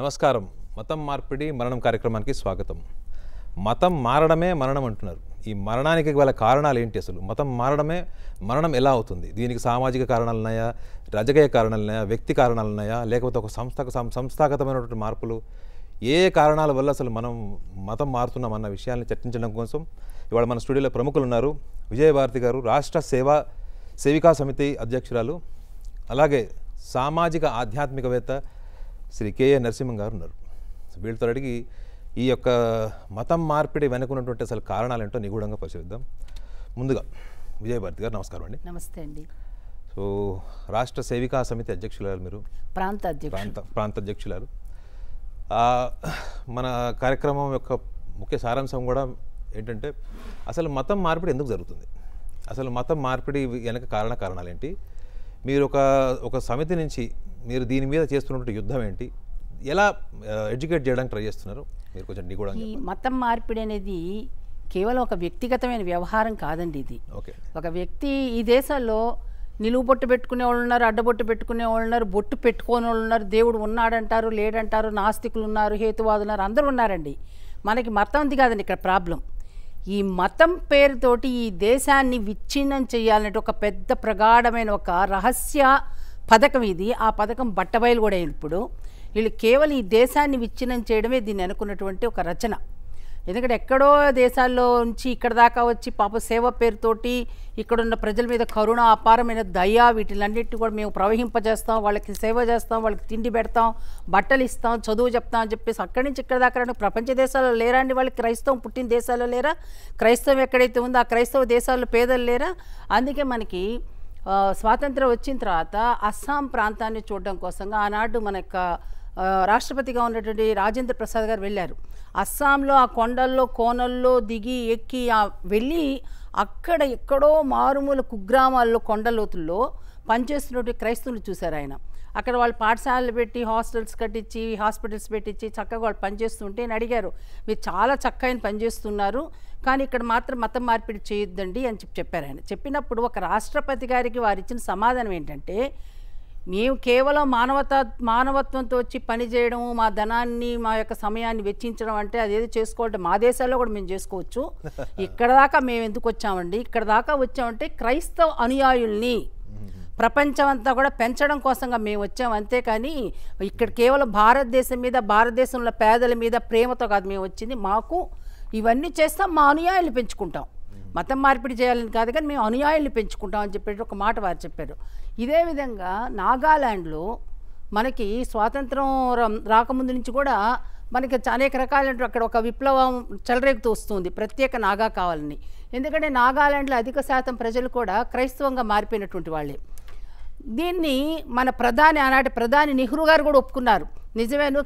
నమస్కారం మతం మార్పిడి మరణం కార్యక్రమానికి స్వాగతం మతం మారడమే మరణం అంటున్నారు ఈ మరణానికి గల కారణాలు ఏంటి అసలు మతం మారడమే మరణం ఎలా అవుతుంది దీనికి సామాజిక కారణాలు ఉన్నాయా రాజకీయ కారణాలు ఉన్నాయా వ్యక్తి కారణాలు ఉన్నాయా లేకపోతే ఒక సంస్థకు సంస్థాగతమైనటువంటి మార్పులు ఏ కారణాల వల్ల అసలు మనం మతం మారుతున్నాం విషయాన్ని చర్చించడం కోసం ఇవాళ మన స్టూడియోలో ప్రముఖులు ఉన్నారు విజయభారతి గారు రాష్ట్ర సేవా సేవికా సమితి అధ్యక్షురాలు అలాగే సామాజిక ఆధ్యాత్మికవేత్త శ్రీ కేఏ నరసింహం గారు ఉన్నారు వీళ్ళతో అడిగి ఈ యొక్క మతం మార్పిడి వెనుకున్నటువంటి అసలు కారణాలు ఏంటో నిగూఢంగా పరిశీలిద్దాం ముందుగా విజయభారతి గారు నమస్కారం అండి నమస్తే అండి సో రాష్ట్ర సేవికా సమితి అధ్యక్షులారు మీరు ప్రాంత ప్రాంత ప్రాంత అధ్యక్షులారు మన కార్యక్రమం యొక్క ముఖ్య సారాంశం కూడా ఏంటంటే అసలు మతం మార్పిడి ఎందుకు జరుగుతుంది అసలు మతం మార్పిడి వెనక కారణ కారణాలేంటి మీరు ఒక ఒక సమితి నుంచి మీరు దీని మీద చేస్తున్నటువంటి యుద్ధం ఏంటి ఎలా ఎడ్యుకేట్ చేయడానికి ట్రై చేస్తున్నారు మీరు కొంచెం నిగూఢ ఈ మతం మార్పిడి అనేది కేవలం ఒక వ్యక్తిగతమైన వ్యవహారం కాదండి ఇది ఓకే ఒక వ్యక్తి ఈ దేశాల్లో నిలువు బొట్టు పెట్టుకునే వాళ్ళు ఉన్నారు అడ్డబొట్టు పెట్టుకునే వాళ్ళు ఉన్నారు బొట్టు పెట్టుకునే వాళ్ళు ఉన్నారు దేవుడు ఉన్నాడంటారు లేడంటారు నాస్తికులు ఉన్నారు హేతువాదులు ఉన్నారు అందరూ ఉన్నారండి మనకి మతం ఉంది కాదండి ఇక్కడ ప్రాబ్లం ఈ మతం పేరుతోటి ఈ దేశాన్ని విచ్ఛిన్నం చేయాలనే ఒక పెద్ద ప్రగాఢమైన ఒక రహస్య పథకం ఇది ఆ పథకం బట్టబయలు కూడా ఇప్పుడు వీళ్ళు కేవలం ఈ దేశాన్ని విచ్ఛిన్నం చేయడమే దీన్ని అనుకున్నటువంటి ఒక రచన ఎందుకంటే ఎక్కడో దేశాల్లో నుంచి ఇక్కడ దాకా వచ్చి పాప సేవ పేరుతోటి ఇక్కడున్న ప్రజల మీద కరుణ అపారమైన దయ వీటిలన్నిటి కూడా మేము ప్రవహింపజేస్తాం వాళ్ళకి సేవ చేస్తాం వాళ్ళకి తిండి పెడతాం బట్టలు ఇస్తాం చదువు చెప్తాం అని చెప్పేసి అక్కడి నుంచి ఇక్కడ దాకా ప్రపంచ దేశాల్లో లేరా అండి వాళ్ళకి క్రైస్తవం పుట్టిన దేశాల్లో లేరా క్రైస్తవం ఎక్కడైతే ఉందో ఆ క్రైస్తవ దేశాల్లో పేదలు లేరా అందుకే మనకి స్వాతంత్రం వచ్చిన తర్వాత అస్సాం ప్రాంతాన్ని చూడడం కోసంగా ఆనాడు మన యొక్క రాష్ట్రపతిగా ఉన్నటువంటి రాజేంద్ర ప్రసాద్ గారు వెళ్ళారు అస్సాంలో ఆ కొండల్లో కోనల్లో దిగి ఎక్కి వెళ్ళి అక్కడ ఎక్కడో మారుమూల కుగ్రామాల్లో కొండలోతుల్లో పనిచేస్తున్నటువంటి క్రైస్తవులు చూశారు ఆయన అక్కడ వాళ్ళు పాఠశాలలు పెట్టి హాస్టల్స్ కట్టించి హాస్పిటల్స్ పెట్టించి చక్కగా వాళ్ళు పనిచేస్తుంటే అని అడిగారు మీరు చాలా చక్కగా పనిచేస్తున్నారు కానీ ఇక్కడ మాత్రం మతం మార్పిడి చేయొద్దండి అని చెప్పి చెప్పారు ఆయన చెప్పినప్పుడు ఒక రాష్ట్రపతి గారికి వారు ఇచ్చిన సమాధానం ఏంటంటే మేము కేవలం మానవత మానవత్వంతో వచ్చి పనిచేయడం మా ధనాన్ని మా యొక్క సమయాన్ని వెచ్చించడం అంటే అదేదో చేసుకోవాలంటే మా దేశాల్లో కూడా మేము చేసుకోవచ్చు ఇక్కడ దాకా మేము ఎందుకు వచ్చామండి ఇక్కడ దాకా వచ్చామంటే క్రైస్తవ అనుయాయుల్ని ప్రపంచమంతా కూడా పెంచడం కోసంగా మేము వచ్చాం అంతేకాని ఇక్కడ కేవలం భారతదేశం మీద భారతదేశంలో పేదల మీద ప్రేమతో కాదు మేము వచ్చింది మాకు ఇవన్నీ చేస్తాం మా అనుయాయులు పెంచుకుంటాం మతం మార్పిడి చేయాలని కాదు కానీ మేము అనుయాయులు పెంచుకుంటాం అని చెప్పేసి ఒక మాట వారు చెప్పారు ఇదే విధంగా నాగాల్యాండ్లో మనకి స్వాతంత్రం రాకముందు నుంచి కూడా మనకి అనేక రకాలైన అక్కడ ఒక విప్లవం చెలరేగుతూ వస్తుంది ప్రత్యేక నాగా కావాలని ఎందుకంటే నాగాలాండ్లో అధిక శాతం ప్రజలు కూడా క్రైస్తవంగా మారిపోయినటువంటి వాళ్ళే దీన్ని మన ప్రధాని ఆనాటి ప్రధాని నెహ్రూ గారు కూడా ఒప్పుకున్నారు నిజమేను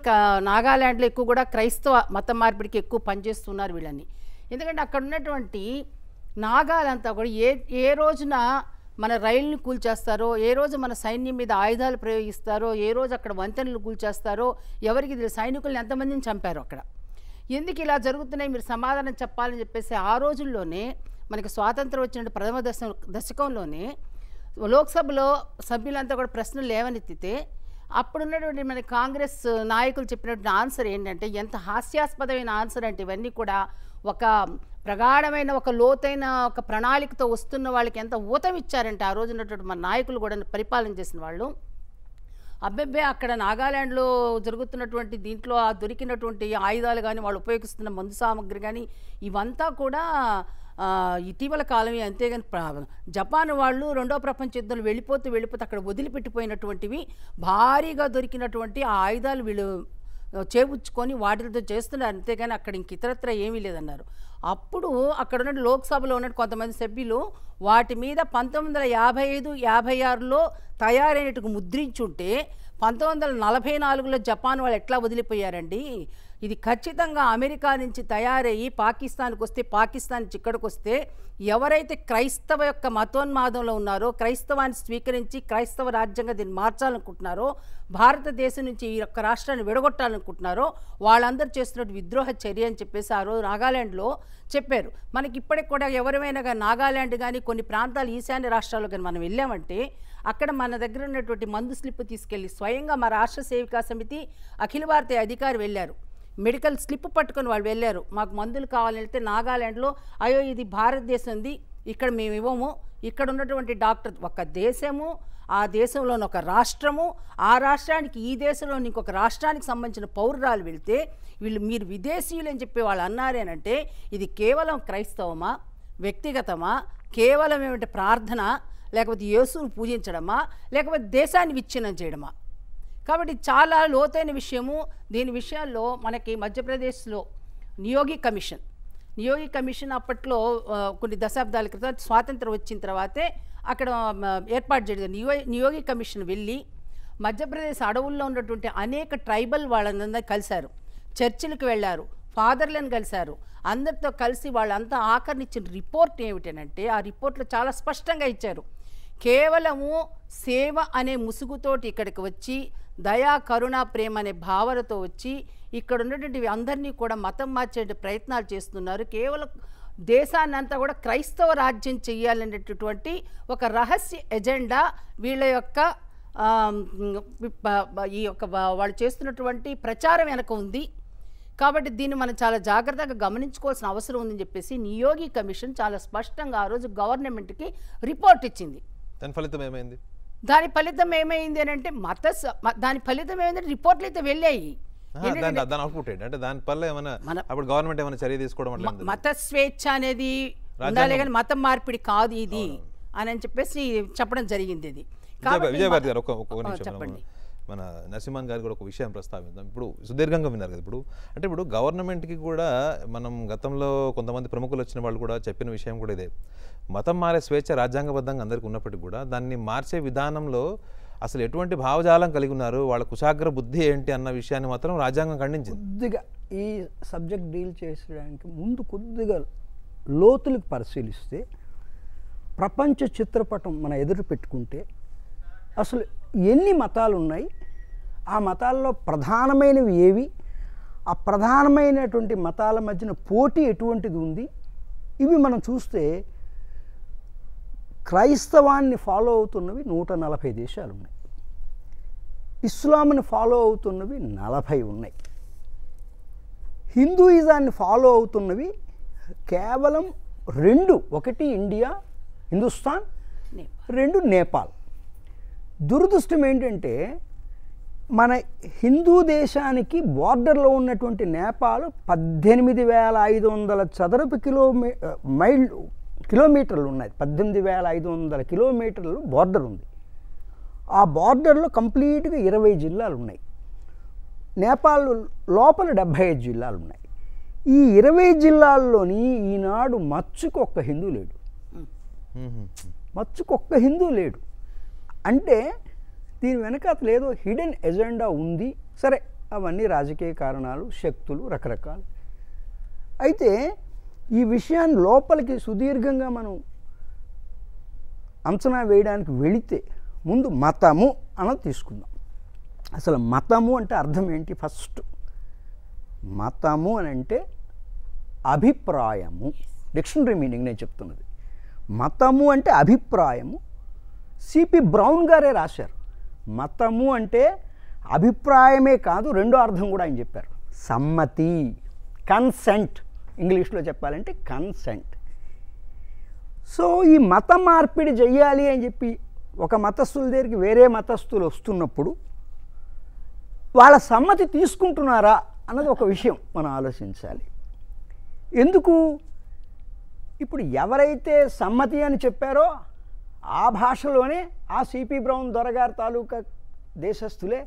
నాగాల్యాండ్లో ఎక్కువ కూడా క్రైస్తవ మత మార్పిడికి ఎక్కువ పనిచేస్తున్నారు వీళ్ళని ఎందుకంటే అక్కడ ఉన్నటువంటి నాగాలంతా కూడా ఏ ఏ రోజున మన రైలుని కూల్చేస్తారో ఏ రోజు మన సైన్యం మీద ఆయుధాలు ప్రయోగిస్తారో ఏ రోజు అక్కడ వంతెనలు కూల్చేస్తారో ఎవరికి సైనికులను ఎంతమందిని చంపారు అక్కడ ఎందుకు ఇలా జరుగుతున్నాయి మీరు సమాధానం చెప్పాలని చెప్పేసి ఆ రోజుల్లోనే మనకి స్వాతంత్రం వచ్చిన ప్రథమ దశ దశకంలోనే లోక్సభలో సభ్యులంతా కూడా ప్రశ్నలు లేవనెత్తితే అప్పుడున్నటువంటి మన కాంగ్రెస్ నాయకులు చెప్పినటువంటి ఆన్సర్ ఏంటంటే ఎంత హాస్యాస్పదమైన ఆన్సర్ అంటే ఇవన్నీ కూడా ఒక ప్రగాఢమైన ఒక లోతైన ఒక ప్రణాళికతో వస్తున్న వాళ్ళకి ఎంత ఊతమిచ్చారంటే ఆ రోజున్నటువంటి మన నాయకులు కూడా పరిపాలన చేసిన వాళ్ళు అబ్బెబ్బే అక్కడ నాగాల్యాండ్లో జరుగుతున్నటువంటి దీంట్లో ఆ దొరికినటువంటి ఆయుధాలు కానీ వాళ్ళు ఉపయోగిస్తున్న మందు సామాగ్రి కానీ ఇవంతా కూడా ఇటీవల కాలమే అంతేగాని జపాన్ వాళ్ళు రెండో ప్రపంచ యుద్ధం వెళ్ళిపోతూ వెళ్ళిపోతే అక్కడ వదిలిపెట్టిపోయినటువంటివి భారీగా దొరికినటువంటి ఆ ఆయుధాలు వీళ్ళు చేపుచ్చుకొని వాటితో చేస్తున్నారు అంతేగాని అక్కడ ఇంక ఇతరత్ర ఏమీ లేదన్నారు అప్పుడు అక్కడ ఉన్న లోక్సభలో ఉన్న కొంతమంది సభ్యులు వాటి మీద పంతొమ్మిది వందల యాభై ఐదు యాభై ఆరులో తయారైనట్టుకు ముద్రించుంటే పంతొమ్మిది వందల నలభై నాలుగులో జపాన్ వాళ్ళు ఎట్లా వదిలిపోయారండి ఇది ఖచ్చితంగా అమెరికా నుంచి తయారయ్యి పాకిస్తాన్కి వస్తే పాకిస్తాన్ ఇక్కడికి వస్తే ఎవరైతే క్రైస్తవ యొక్క మతోన్మాదంలో ఉన్నారో క్రైస్తవాన్ని స్వీకరించి క్రైస్తవ రాజ్యంగా దీన్ని మార్చాలనుకుంటున్నారో భారతదేశం నుంచి ఈ యొక్క రాష్ట్రాన్ని విడగొట్టాలనుకుంటున్నారో వాళ్ళందరూ చేస్తున్న విద్రోహ చర్య అని చెప్పేసి ఆ రోజు నాగాల్యాండ్లో చెప్పారు మనకి ఇప్పటికి కూడా ఎవరిమైనా నాగాల్యాండ్ కానీ కొన్ని ప్రాంతాలు ఈశాన్య రాష్ట్రాల్లో కానీ మనం వెళ్ళామంటే అక్కడ మన దగ్గర ఉన్నటువంటి మందు స్లిప్ తీసుకెళ్ళి స్వయంగా మా రాష్ట్ర సేవికా సమితి అఖిల భారతీయ అధికారి వెళ్ళారు మెడికల్ స్లిప్ పట్టుకొని వాళ్ళు వెళ్ళారు మాకు మందులు కావాలని వెళ్తే నాగాల్యాండ్లో అయ్యో ఇది భారతదేశంది ఇక్కడ మేము ఇవ్వము ఇక్కడ ఉన్నటువంటి డాక్టర్ ఒక దేశము ఆ దేశంలోని ఒక రాష్ట్రము ఆ రాష్ట్రానికి ఈ దేశంలోని ఇంకొక రాష్ట్రానికి సంబంధించిన పౌరురాలు వెళ్తే వీళ్ళు మీరు విదేశీయులు అని చెప్పి వాళ్ళు అన్నారేనంటే ఇది కేవలం క్రైస్తవమా వ్యక్తిగతమా కేవలం ఏమిటి ప్రార్థన లేకపోతే యేసును పూజించడమా లేకపోతే దేశాన్ని విచ్ఛిన్నం చేయడమా కాబట్టి చాలా లోతైన విషయము దీని విషయాల్లో మనకి మధ్యప్రదేశ్లో నియోగి కమిషన్ నియోగి కమిషన్ అప్పట్లో కొన్ని దశాబ్దాల క్రితం స్వాతంత్రం వచ్చిన తర్వాతే అక్కడ ఏర్పాటు చేయడం నియో నియోగి కమిషన్ వెళ్ళి మధ్యప్రదేశ్ అడవుల్లో ఉన్నటువంటి అనేక ట్రైబల్ వాళ్ళందరినీ కలిశారు చర్చిలకు వెళ్ళారు ఫాదర్లను కలిశారు అందరితో కలిసి వాళ్ళంతా ఆకర్నిచ్చిన రిపోర్ట్ ఏమిటనంటే ఆ రిపోర్ట్లో చాలా స్పష్టంగా ఇచ్చారు కేవలము సేవ అనే ముసుగుతోటి ఇక్కడికి వచ్చి దయా కరుణ ప్రేమ అనే భావనతో వచ్చి ఇక్కడ ఉన్నటువంటి అందరినీ కూడా మతం మార్చే ప్రయత్నాలు చేస్తున్నారు కేవలం దేశాన్ని అంతా కూడా క్రైస్తవ రాజ్యం చేయాలనేటటువంటి ఒక రహస్య ఎజెండా వీళ్ళ యొక్క ఈ యొక్క వాళ్ళు చేస్తున్నటువంటి ప్రచారం వెనక ఉంది కాబట్టి దీన్ని మనం చాలా జాగ్రత్తగా గమనించుకోవాల్సిన అవసరం ఉందని చెప్పేసి నియోగి కమిషన్ చాలా స్పష్టంగా ఆ రోజు గవర్నమెంట్కి రిపోర్ట్ ఇచ్చింది దాని ఫలితం ఏమైంది దాని ఫలితం ఏమైంది అని అంటే మత దాని ఫలితం ఏమైందంటే రిపోర్ట్లు అయితే వెళ్ళాయి దాని దాని అప్పుడు గవర్నమెంట్ ఏమైనా చర్య తీసుకోవడం మత స్వేచ్ఛ అనేది ఉండాలి కానీ మతం మార్పిడి కాదు ఇది అని చెప్పేసి చెప్పడం జరిగింది ఇది విజయభారతి గారు చెప్పండి మన నరసింహన్ గారు కూడా ఒక విషయం ప్రస్తావిద్దాం ఇప్పుడు సుదీర్ఘంగా విన్నారు కదా ఇప్పుడు అంటే ఇప్పుడు గవర్నమెంట్కి కూడా మనం గతంలో కొంతమంది ప్రముఖులు వచ్చిన వాళ్ళు కూడా చెప్పిన విషయం కూడా ఇదే మతం మారే స్వేచ్ఛ రాజ్యాంగబద్ధంగా అందరికీ ఉన్నప్పటికీ కూడా దాన్ని మార్చే విధానంలో అసలు ఎటువంటి భావజాలం కలిగి ఉన్నారు వాళ్ళ కుశాగ్ర బుద్ధి ఏంటి అన్న విషయాన్ని మాత్రం రాజ్యాంగం ఖండించింది కొద్దిగా ఈ సబ్జెక్ట్ డీల్ చేసడానికి ముందు కొద్దిగా లోతులకు పరిశీలిస్తే ప్రపంచ చిత్రపటం మన ఎదురు పెట్టుకుంటే అసలు ఎన్ని మతాలు ఉన్నాయి ఆ మతాల్లో ప్రధానమైనవి ఏవి ఆ ప్రధానమైనటువంటి మతాల మధ్యన పోటీ ఎటువంటిది ఉంది ఇవి మనం చూస్తే క్రైస్తవాన్ని ఫాలో అవుతున్నవి నూట నలభై దేశాలు ఉన్నాయి ఇస్లాంని ఫాలో అవుతున్నవి నలభై ఉన్నాయి హిందూయిజాన్ని ఫాలో అవుతున్నవి కేవలం రెండు ఒకటి ఇండియా హిందుస్థాన్ రెండు నేపాల్ దురదృష్టం ఏంటంటే మన హిందూ దేశానికి బార్డర్లో ఉన్నటువంటి నేపాల్ పద్దెనిమిది వేల ఐదు వందల చదరపు కిలోమీ మైళ్ళు కిలోమీటర్లు ఉన్నాయి పద్దెనిమిది వేల ఐదు వందల కిలోమీటర్లు బార్డర్ ఉంది ఆ బార్డర్లో కంప్లీట్గా ఇరవై జిల్లాలు ఉన్నాయి నేపాల్ లోపల డెబ్భై ఐదు జిల్లాలు ఉన్నాయి ఈ ఇరవై జిల్లాల్లోని ఈనాడు మచ్చుకు ఒక్క హిందూ లేడు మచ్చుకు ఒక్క హిందూ లేడు అంటే దీని వెనక అతను ఏదో హిడెన్ ఎజెండా ఉంది సరే అవన్నీ రాజకీయ కారణాలు శక్తులు రకరకాలు అయితే ఈ విషయాన్ని లోపలికి సుదీర్ఘంగా మనం అంచనా వేయడానికి వెళితే ముందు మతము అని తీసుకుందాం అసలు మతము అంటే అర్థం ఏంటి ఫస్ట్ మతము అని అంటే అభిప్రాయము డిక్షనరీ మీనింగ్ నేను చెప్తున్నది మతము అంటే అభిప్రాయము సిపి బ్రౌన్ గారే రాశారు మతము అంటే అభిప్రాయమే కాదు రెండో అర్థం కూడా ఆయన చెప్పారు సమ్మతి కన్సెంట్ ఇంగ్లీష్లో చెప్పాలంటే కన్సెంట్ సో ఈ మత మార్పిడి చెయ్యాలి అని చెప్పి ఒక మతస్థుల దగ్గరికి వేరే మతస్థులు వస్తున్నప్పుడు వాళ్ళ సమ్మతి తీసుకుంటున్నారా అన్నది ఒక విషయం మనం ఆలోచించాలి ఎందుకు ఇప్పుడు ఎవరైతే సమ్మతి అని చెప్పారో ఆ భాషలోనే ఆ సిపి బ్రౌన్ దొరగారు తాలూకా దేశస్థులే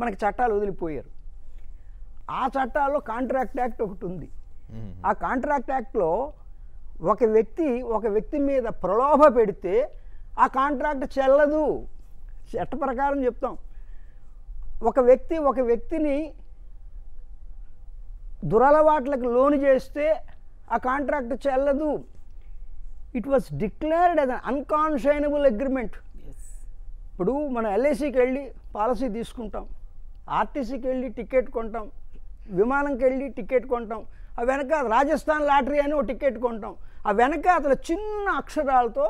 మనకి చట్టాలు వదిలిపోయారు ఆ చట్టాల్లో కాంట్రాక్ట్ యాక్ట్ ఒకటి ఉంది ఆ కాంట్రాక్ట్ యాక్ట్లో ఒక వ్యక్తి ఒక వ్యక్తి మీద ప్రలోభ పెడితే ఆ కాంట్రాక్ట్ చెల్లదు చట్ట ప్రకారం చెప్తాం ఒక వ్యక్తి ఒక వ్యక్తిని దురలవాట్లకు లోను చేస్తే ఆ కాంట్రాక్ట్ చెల్లదు it was declared as an unconscionable agreement ఇప్పుడు మనం ఎల్ఐసికి వెళ్ళి పాలసీ తీసుకుంటాం ఆర్టీసీకి వెళ్ళి టికెట్ కొంటాం విమానంకి వెళ్ళి టికెట్ కొంటాం ఆ వెనక రాజస్థాన్ లాటరీ అని ఒక టికెట్ కొంటాం ఆ వెనక అతను చిన్న అక్షరాలతో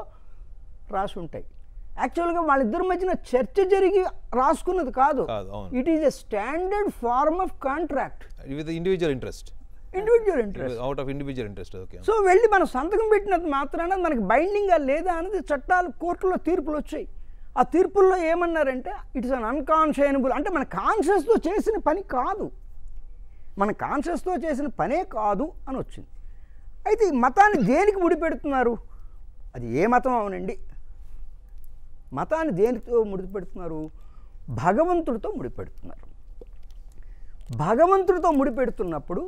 రాసి ఉంటాయి యాక్చువల్గా వాళ్ళిద్దరి మధ్యన చర్చ జరిగి రాసుకున్నది కాదు it is a standard form of contract with individual interest individual interest out of individual interest okay so వెళ్ళి మనం సంతకం పెట్టినది మాత్రాన మనకి బైండింగ్గా లేదా అనేది చట్టాలు కోర్టులో తీర్పులు వచ్చాయి ఆ తీర్పుల్లో ఏమన్నారంటే ఇట్స్ అన్ అన్కాన్షియనబుల్ అంటే మన కాన్షియస్తో చేసిన పని కాదు మన కాన్షియస్తో చేసిన పనే కాదు అని వచ్చింది అయితే ఈ మతాన్ని దేనికి ముడిపెడుతున్నారు అది ఏ మతం అవునండి మతాన్ని దేనితో ముడిపెడుతున్నారు భగవంతుడితో ముడిపెడుతున్నారు భగవంతుడితో ముడిపెడుతున్నప్పుడు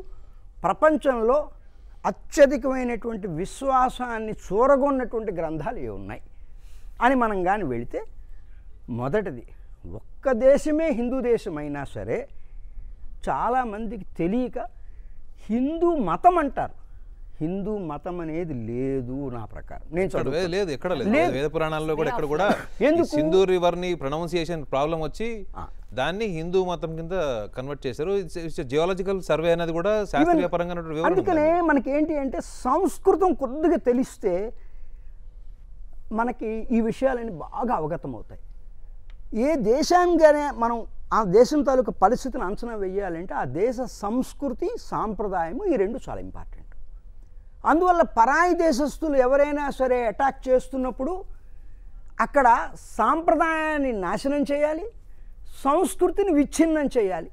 ప్రపంచంలో అత్యధికమైనటువంటి విశ్వాసాన్ని చూరగొన్నటువంటి గ్రంథాలు ఏ ఉన్నాయి అని మనం కానీ వెళితే మొదటిది ఒక్క దేశమే హిందూ దేశమైనా సరే చాలామందికి తెలియక హిందూ మతం అంటారు హిందూ మతం అనేది లేదు నా ప్రకారం నేను చదువు లేదు ఎక్కడ లేదు వేద పురాణాల్లో కూడా ఎక్కడ కూడా ఎందుకు హిందూ రివర్ ని ప్రొనౌన్సియేషన్ ప్రాబ్లం వచ్చి దాన్ని హిందూ మతం కింద కన్వర్ట్ చేశారు జియాలజికల్ సర్వే అనేది కూడా శాస్త్రీయ పరంగా అందుకనే మనకి ఏంటి అంటే సంస్కృతం కొద్దిగా తెలిస్తే మనకి ఈ విషయాలన్నీ బాగా అవగతం అవుతాయి ఏ దేశానికి మనం ఆ దేశం తాలూకా పరిస్థితిని అంచనా వేయాలంటే ఆ దేశ సంస్కృతి సాంప్రదాయము ఈ రెండు చాలా ఇంపార్టెంట్ అందువల్ల పరాయి దేశస్థులు ఎవరైనా సరే అటాక్ చేస్తున్నప్పుడు అక్కడ సాంప్రదాయాన్ని నాశనం చేయాలి సంస్కృతిని విచ్ఛిన్నం చేయాలి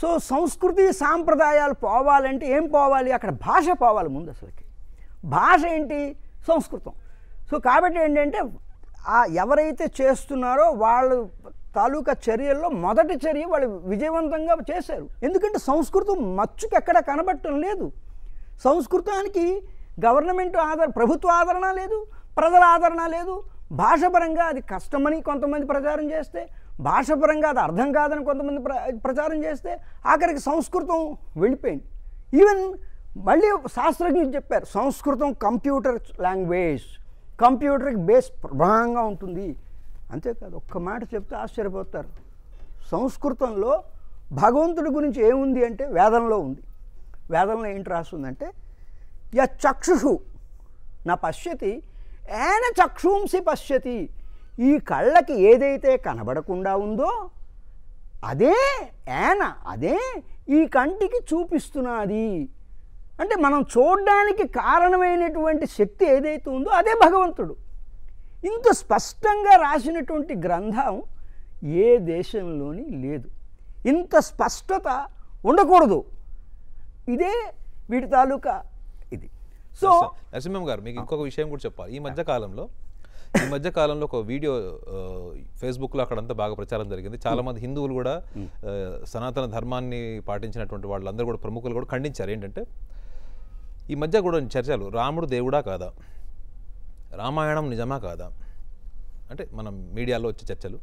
సో సంస్కృతి సాంప్రదాయాలు పోవాలంటే ఏం పోవాలి అక్కడ భాష పోవాలి ముందు అసలుకి భాష ఏంటి సంస్కృతం సో కాబట్టి ఏంటంటే ఎవరైతే చేస్తున్నారో వాళ్ళు తాలూకా చర్యల్లో మొదటి చర్య వాళ్ళు విజయవంతంగా చేశారు ఎందుకంటే సంస్కృతం మచ్చుకు ఎక్కడ కనబట్టడం లేదు సంస్కృతానికి గవర్నమెంట్ ఆదరణ ప్రభుత్వ ఆదరణ లేదు ప్రజల ఆదరణ లేదు భాషపరంగా అది కష్టమని కొంతమంది ప్రచారం చేస్తే భాషపరంగా అది అర్థం కాదని కొంతమంది ప్రచారం చేస్తే ఆఖరికి సంస్కృతం వెళ్ళిపోయింది ఈవెన్ మళ్ళీ శాస్త్రజ్ఞులు చెప్పారు సంస్కృతం కంప్యూటర్ లాంగ్వేజ్ కంప్యూటర్కి బేస్ ప్రభావంగా ఉంటుంది అంతేకాదు ఒక్క మాట చెప్తే ఆశ్చర్యపోతారు సంస్కృతంలో భగవంతుడి గురించి ఏముంది అంటే వేదంలో ఉంది వేదంలో ఏంటి రాస్తుందంటే య చక్షుషు నా పశ్యతి ఏన చక్షుంసి పశ్యతి ఈ కళ్ళకి ఏదైతే కనబడకుండా ఉందో అదే ఏన అదే ఈ కంటికి చూపిస్తున్నది అంటే మనం చూడడానికి కారణమైనటువంటి శక్తి ఏదైతే ఉందో అదే భగవంతుడు ఇంత స్పష్టంగా రాసినటువంటి గ్రంథం ఏ దేశంలోని లేదు ఇంత స్పష్టత ఉండకూడదు ఇదే వీటి తాలూకా ఇది సో నరసింహం గారు మీకు ఇంకొక విషయం కూడా చెప్పాలి ఈ మధ్య కాలంలో ఈ మధ్య కాలంలో ఒక వీడియో ఫేస్బుక్లో అక్కడంతా బాగా ప్రచారం జరిగింది చాలామంది హిందువులు కూడా సనాతన ధర్మాన్ని పాటించినటువంటి వాళ్ళందరూ కూడా ప్రముఖులు కూడా ఖండించారు ఏంటంటే ఈ మధ్య కూడా చర్చలు రాముడు దేవుడా కాదా రామాయణం నిజమా కాదా అంటే మనం మీడియాలో వచ్చే చర్చలు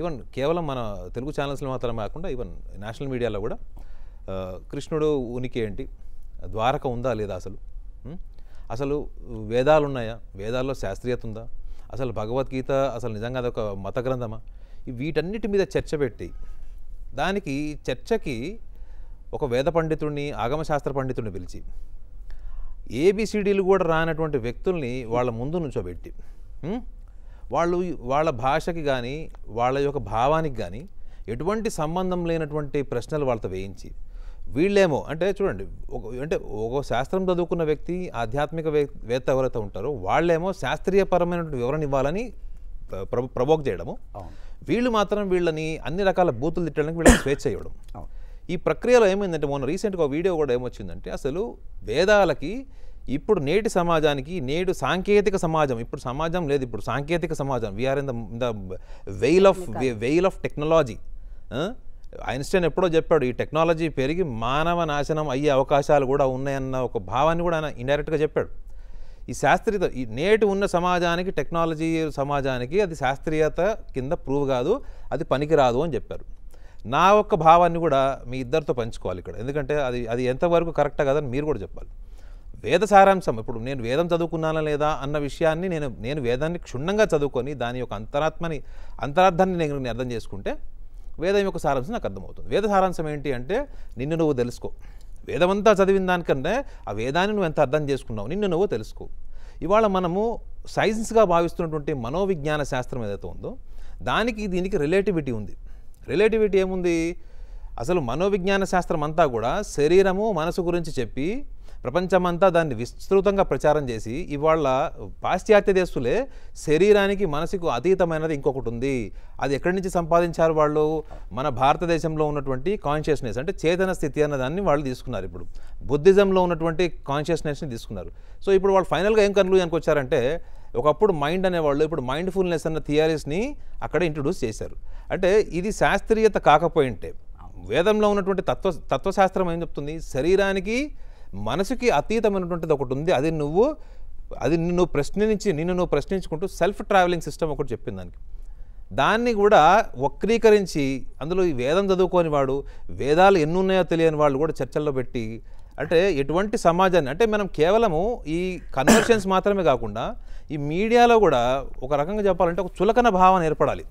ఈవెన్ కేవలం మన తెలుగు ఛానల్స్లో మాత్రమే కాకుండా ఈవెన్ నేషనల్ మీడియాలో కూడా కృష్ణుడు ఉనికి ఏంటి ద్వారక ఉందా లేదా అసలు అసలు వేదాలు ఉన్నాయా వేదాల్లో శాస్త్రీయత ఉందా అసలు భగవద్గీత అసలు నిజంగా అదొక మత గ్రంథమా వీటన్నిటి మీద చర్చ పెట్టి దానికి చర్చకి ఒక వేద పండితుడిని ఆగమశాస్త్ర పండితుడిని పిలిచి ఏబిసిడీలు కూడా రానటువంటి వ్యక్తుల్ని వాళ్ళ ముందు నుంచోబెట్టి వాళ్ళు వాళ్ళ భాషకి కానీ వాళ్ళ యొక్క భావానికి కానీ ఎటువంటి సంబంధం లేనటువంటి ప్రశ్నలు వాళ్ళతో వేయించి వీళ్ళేమో అంటే చూడండి ఒక అంటే ఒక శాస్త్రం చదువుకున్న వ్యక్తి ఆధ్యాత్మిక వేత్త ఎవరైతే ఉంటారో వాళ్ళేమో శాస్త్రీయపరమైనటువంటి వివరణ ఇవ్వాలని ప్రవోక్ చేయడము వీళ్ళు మాత్రం వీళ్ళని అన్ని రకాల బూతులు తిట్టడానికి వీళ్ళకి స్వేచ్ఛ ఇవ్వడం ఈ ప్రక్రియలో ఏమైందంటే మొన్న రీసెంట్గా వీడియో కూడా ఏమొచ్చిందంటే అసలు వేదాలకి ఇప్పుడు నేటి సమాజానికి నేడు సాంకేతిక సమాజం ఇప్పుడు సమాజం లేదు ఇప్పుడు సాంకేతిక సమాజం we're in the the veil of veil of technology Einstein ఎప్పుడో చెప్పాడు ఈ టెక్నాలజీ పెరిగి మానవ నాశనం అయ్యే అవకాశాలు కూడా ఉన్నాయన్న ఒక భావాన్ని కూడా ఆయన ఇండైరెక్ట్గా చెప్పాడు ఈ శాస్త్రీయత ఈ నేటి ఉన్న సమాజానికి టెక్నాలజీ సమాజానికి అది శాస్త్రీయత కింద ప్రూవ్ కాదు అది పనికిరాదు అని చెప్పారు నా యొక్క భావాన్ని కూడా మీ ఇద్దరితో పంచుకోవాలి ఇక్కడ ఎందుకంటే అది అది ఎంతవరకు కరెక్టా కదని మీరు కూడా చెప్పాలి వేద సారాంశం ఇప్పుడు నేను వేదం చదువుకున్నానా లేదా అన్న విషయాన్ని నేను నేను వేదాన్ని క్షుణ్ణంగా చదువుకొని దాని యొక్క అంతరాత్మని అంతరార్థాన్ని నేను అర్థం చేసుకుంటే వేదం యొక్క సారాంశం నాకు అర్థమవుతుంది వేద సారాంశం ఏంటి అంటే నిన్ను నువ్వు తెలుసుకో వేదమంతా చదివిన దానికంటే ఆ వేదాన్ని నువ్వు ఎంత అర్థం చేసుకున్నావు నిన్ను నువ్వు తెలుసుకో ఇవాళ మనము సైన్స్గా భావిస్తున్నటువంటి మనోవిజ్ఞాన శాస్త్రం ఏదైతే ఉందో దానికి దీనికి రిలేటివిటీ ఉంది రిలేటివిటీ ఏముంది అసలు మనోవిజ్ఞాన శాస్త్రం అంతా కూడా శరీరము మనసు గురించి చెప్పి ప్రపంచమంతా దాన్ని విస్తృతంగా ప్రచారం చేసి ఇవాళ పాశ్చాత్య దేశులే శరీరానికి మనసుకు అతీతమైనది ఇంకొకటి ఉంది అది ఎక్కడి నుంచి సంపాదించారు వాళ్ళు మన భారతదేశంలో ఉన్నటువంటి కాన్షియస్నెస్ అంటే చేతన స్థితి అన్న దాన్ని వాళ్ళు తీసుకున్నారు ఇప్పుడు బుద్ధిజంలో ఉన్నటువంటి కాన్షియస్నెస్ని తీసుకున్నారు సో ఇప్పుడు వాళ్ళు ఫైనల్గా ఏం కనులు అనుకొచ్చారంటే ఒకప్పుడు మైండ్ అనేవాళ్ళు ఇప్పుడు మైండ్ఫుల్నెస్ అన్న థియరీస్ని అక్కడ ఇంట్రొడ్యూస్ చేశారు అంటే ఇది శాస్త్రీయత కాకపోయింటే వేదంలో ఉన్నటువంటి తత్వ తత్వశాస్త్రం ఏం చెప్తుంది శరీరానికి మనసుకి అతీతమైనటువంటిది ఒకటి ఉంది అది నువ్వు అది నువ్వు ప్రశ్నించి నిన్ను నువ్వు ప్రశ్నించుకుంటూ సెల్ఫ్ ట్రావెలింగ్ సిస్టమ్ ఒకటి చెప్పింది దానికి దాన్ని కూడా వక్రీకరించి అందులో ఈ వేదం చదువుకోని వాడు వేదాలు ఎన్ని ఉన్నాయో తెలియని వాళ్ళు కూడా చర్చల్లో పెట్టి అంటే ఎటువంటి సమాజాన్ని అంటే మనం కేవలము ఈ కన్వర్షన్స్ మాత్రమే కాకుండా ఈ మీడియాలో కూడా ఒక రకంగా చెప్పాలంటే ఒక చులకన భావన ఏర్పడాలి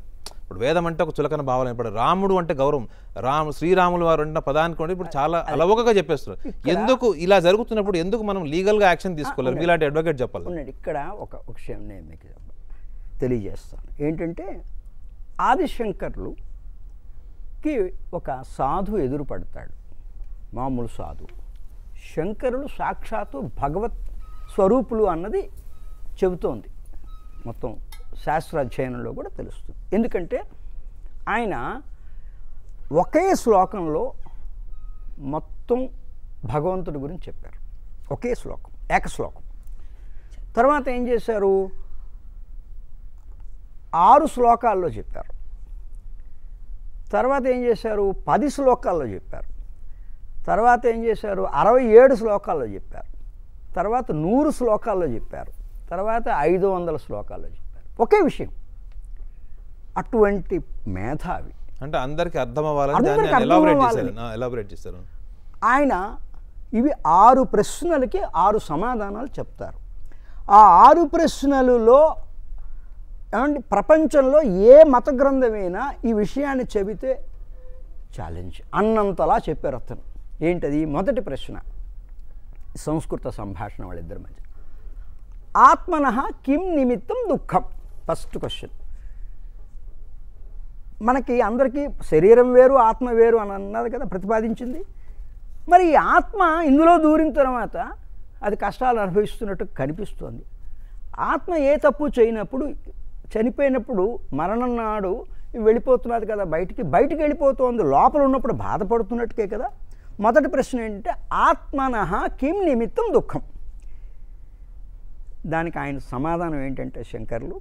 ఇప్పుడు వేదం అంటే ఒక చులకన భావాలు ఇప్పుడు రాముడు అంటే గౌరవం రాము శ్రీరాములు వారు అంటే పదానికి కూడా ఇప్పుడు చాలా అలవకగా చెప్పేస్తున్నారు ఎందుకు ఇలా జరుగుతున్నప్పుడు ఎందుకు మనం లీగల్గా యాక్షన్ తీసుకోలేరు మీలాంటి అడ్వకేట్ చెప్పాలి ఇక్కడ ఒక విషయం నేను మీకు తెలియజేస్తాను ఏంటంటే ఆదిశంకర్లుకి ఒక సాధు ఎదురుపడతాడు మామూలు సాధు శంకరులు సాక్షాత్తు భగవత్ స్వరూపులు అన్నది చెబుతోంది మొత్తం శాస్త్ర అధ్యయనంలో కూడా తెలుస్తుంది ఎందుకంటే ఆయన ఒకే శ్లోకంలో మొత్తం భగవంతుడి గురించి చెప్పారు ఒకే శ్లోకం ఏక శ్లోకం తర్వాత ఏం చేశారు ఆరు శ్లోకాల్లో చెప్పారు తర్వాత ఏం చేశారు పది శ్లోకాల్లో చెప్పారు తర్వాత ఏం చేశారు అరవై ఏడు శ్లోకాల్లో చెప్పారు తర్వాత నూరు శ్లోకాల్లో చెప్పారు తర్వాత ఐదు వందల శ్లోకాల్లో చెప్పారు ఒకే విషయం అటువంటి మేధావి అంటే అందరికి అర్థం అవ్వాలని ఆయన ఇవి ఆరు ప్రశ్నలకి ఆరు సమాధానాలు చెప్తారు ఆ ఆరు ప్రశ్నలలో ఏమంటే ప్రపంచంలో ఏ మత గ్రంథమైనా ఈ విషయాన్ని చెబితే ఛాలెంజ్ అన్నంతలా చెప్పారు అతను ఏంటది మొదటి ప్రశ్న సంస్కృత సంభాషణ వాళ్ళిద్దరి మధ్య ఆత్మన కిం నిమిత్తం దుఃఖం ఫస్ట్ క్వశ్చన్ మనకి అందరికీ శరీరం వేరు ఆత్మ వేరు అని అన్నది కదా ప్రతిపాదించింది మరి ఈ ఆత్మ ఇందులో దూరిన తర్వాత అది కష్టాలు అనుభవిస్తున్నట్టు కనిపిస్తోంది ఆత్మ ఏ తప్పు చేయనప్పుడు చనిపోయినప్పుడు మరణం నాడు వెళ్ళిపోతున్నది కదా బయటికి బయటికి వెళ్ళిపోతుంది లోపల ఉన్నప్పుడు బాధపడుతున్నట్టుకే కదా మొదటి ప్రశ్న ఏంటంటే ఆత్మన కిం నిమిత్తం దుఃఖం దానికి ఆయన సమాధానం ఏంటంటే శంకర్లు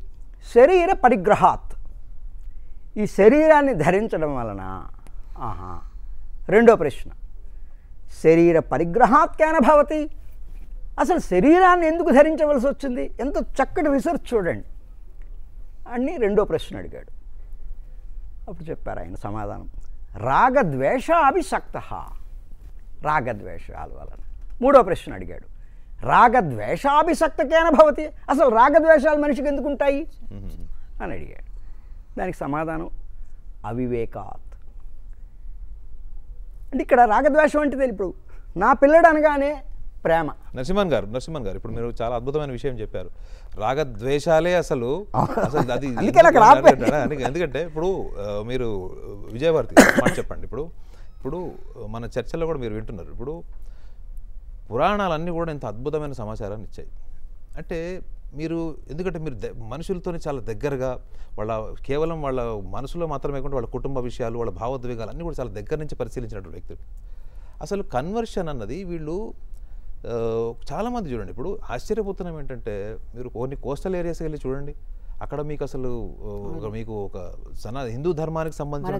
శరీర పరిగ్రహాత్ ఈ శరీరాన్ని ధరించడం వలన ఆహా రెండో ప్రశ్న శరీర పరిగ్రహాత్కేన భవతి అసలు శరీరాన్ని ఎందుకు ధరించవలసి వచ్చింది ఎంతో చక్కటి రీసెర్చ్ చూడండి అని రెండో ప్రశ్న అడిగాడు అప్పుడు చెప్పారు ఆయన సమాధానం రాగద్వేష అభిసక్త రాగద్వేషాల వలన మూడో ప్రశ్న అడిగాడు రాగద్వేషాభిసక్తకైనా భవతి అసలు రాగద్వేషాలు మనిషికి ఎందుకు ఉంటాయి అని అడిగాడు దానికి సమాధానం అవివేకాత్ అంటే ఇక్కడ రాగద్వేషం అంటే ఇప్పుడు నా పిల్లడు అనగానే ప్రేమ నరసింహన్ గారు నరసింహన్ గారు ఇప్పుడు మీరు చాలా అద్భుతమైన విషయం చెప్పారు రాగద్వేషాలే అసలు అసలు అది ఎందుకంటే ఇప్పుడు మీరు విజయవాడ చెప్పండి ఇప్పుడు ఇప్పుడు మన చర్చలో కూడా మీరు వింటున్నారు ఇప్పుడు పురాణాలన్నీ కూడా ఇంత అద్భుతమైన సమాచారాన్ని ఇచ్చాయి అంటే మీరు ఎందుకంటే మీరు మనుషులతోనే చాలా దగ్గరగా వాళ్ళ కేవలం వాళ్ళ మనసులో మాత్రమే కాకుండా వాళ్ళ కుటుంబ విషయాలు వాళ్ళ భావోద్వేగాలు అన్నీ కూడా చాలా దగ్గర నుంచి పరిశీలించినటువంటి వ్యక్తులు అసలు కన్వర్షన్ అన్నది వీళ్ళు చాలామంది చూడండి ఇప్పుడు ఆశ్చర్యపోతున్నాం ఏంటంటే మీరు కొన్ని కోస్టల్ ఏరియాస్కి వెళ్ళి చూడండి అక్కడ మీకు అసలు మీకు ఒక సన హిందూ ధర్మానికి సంబంధించిన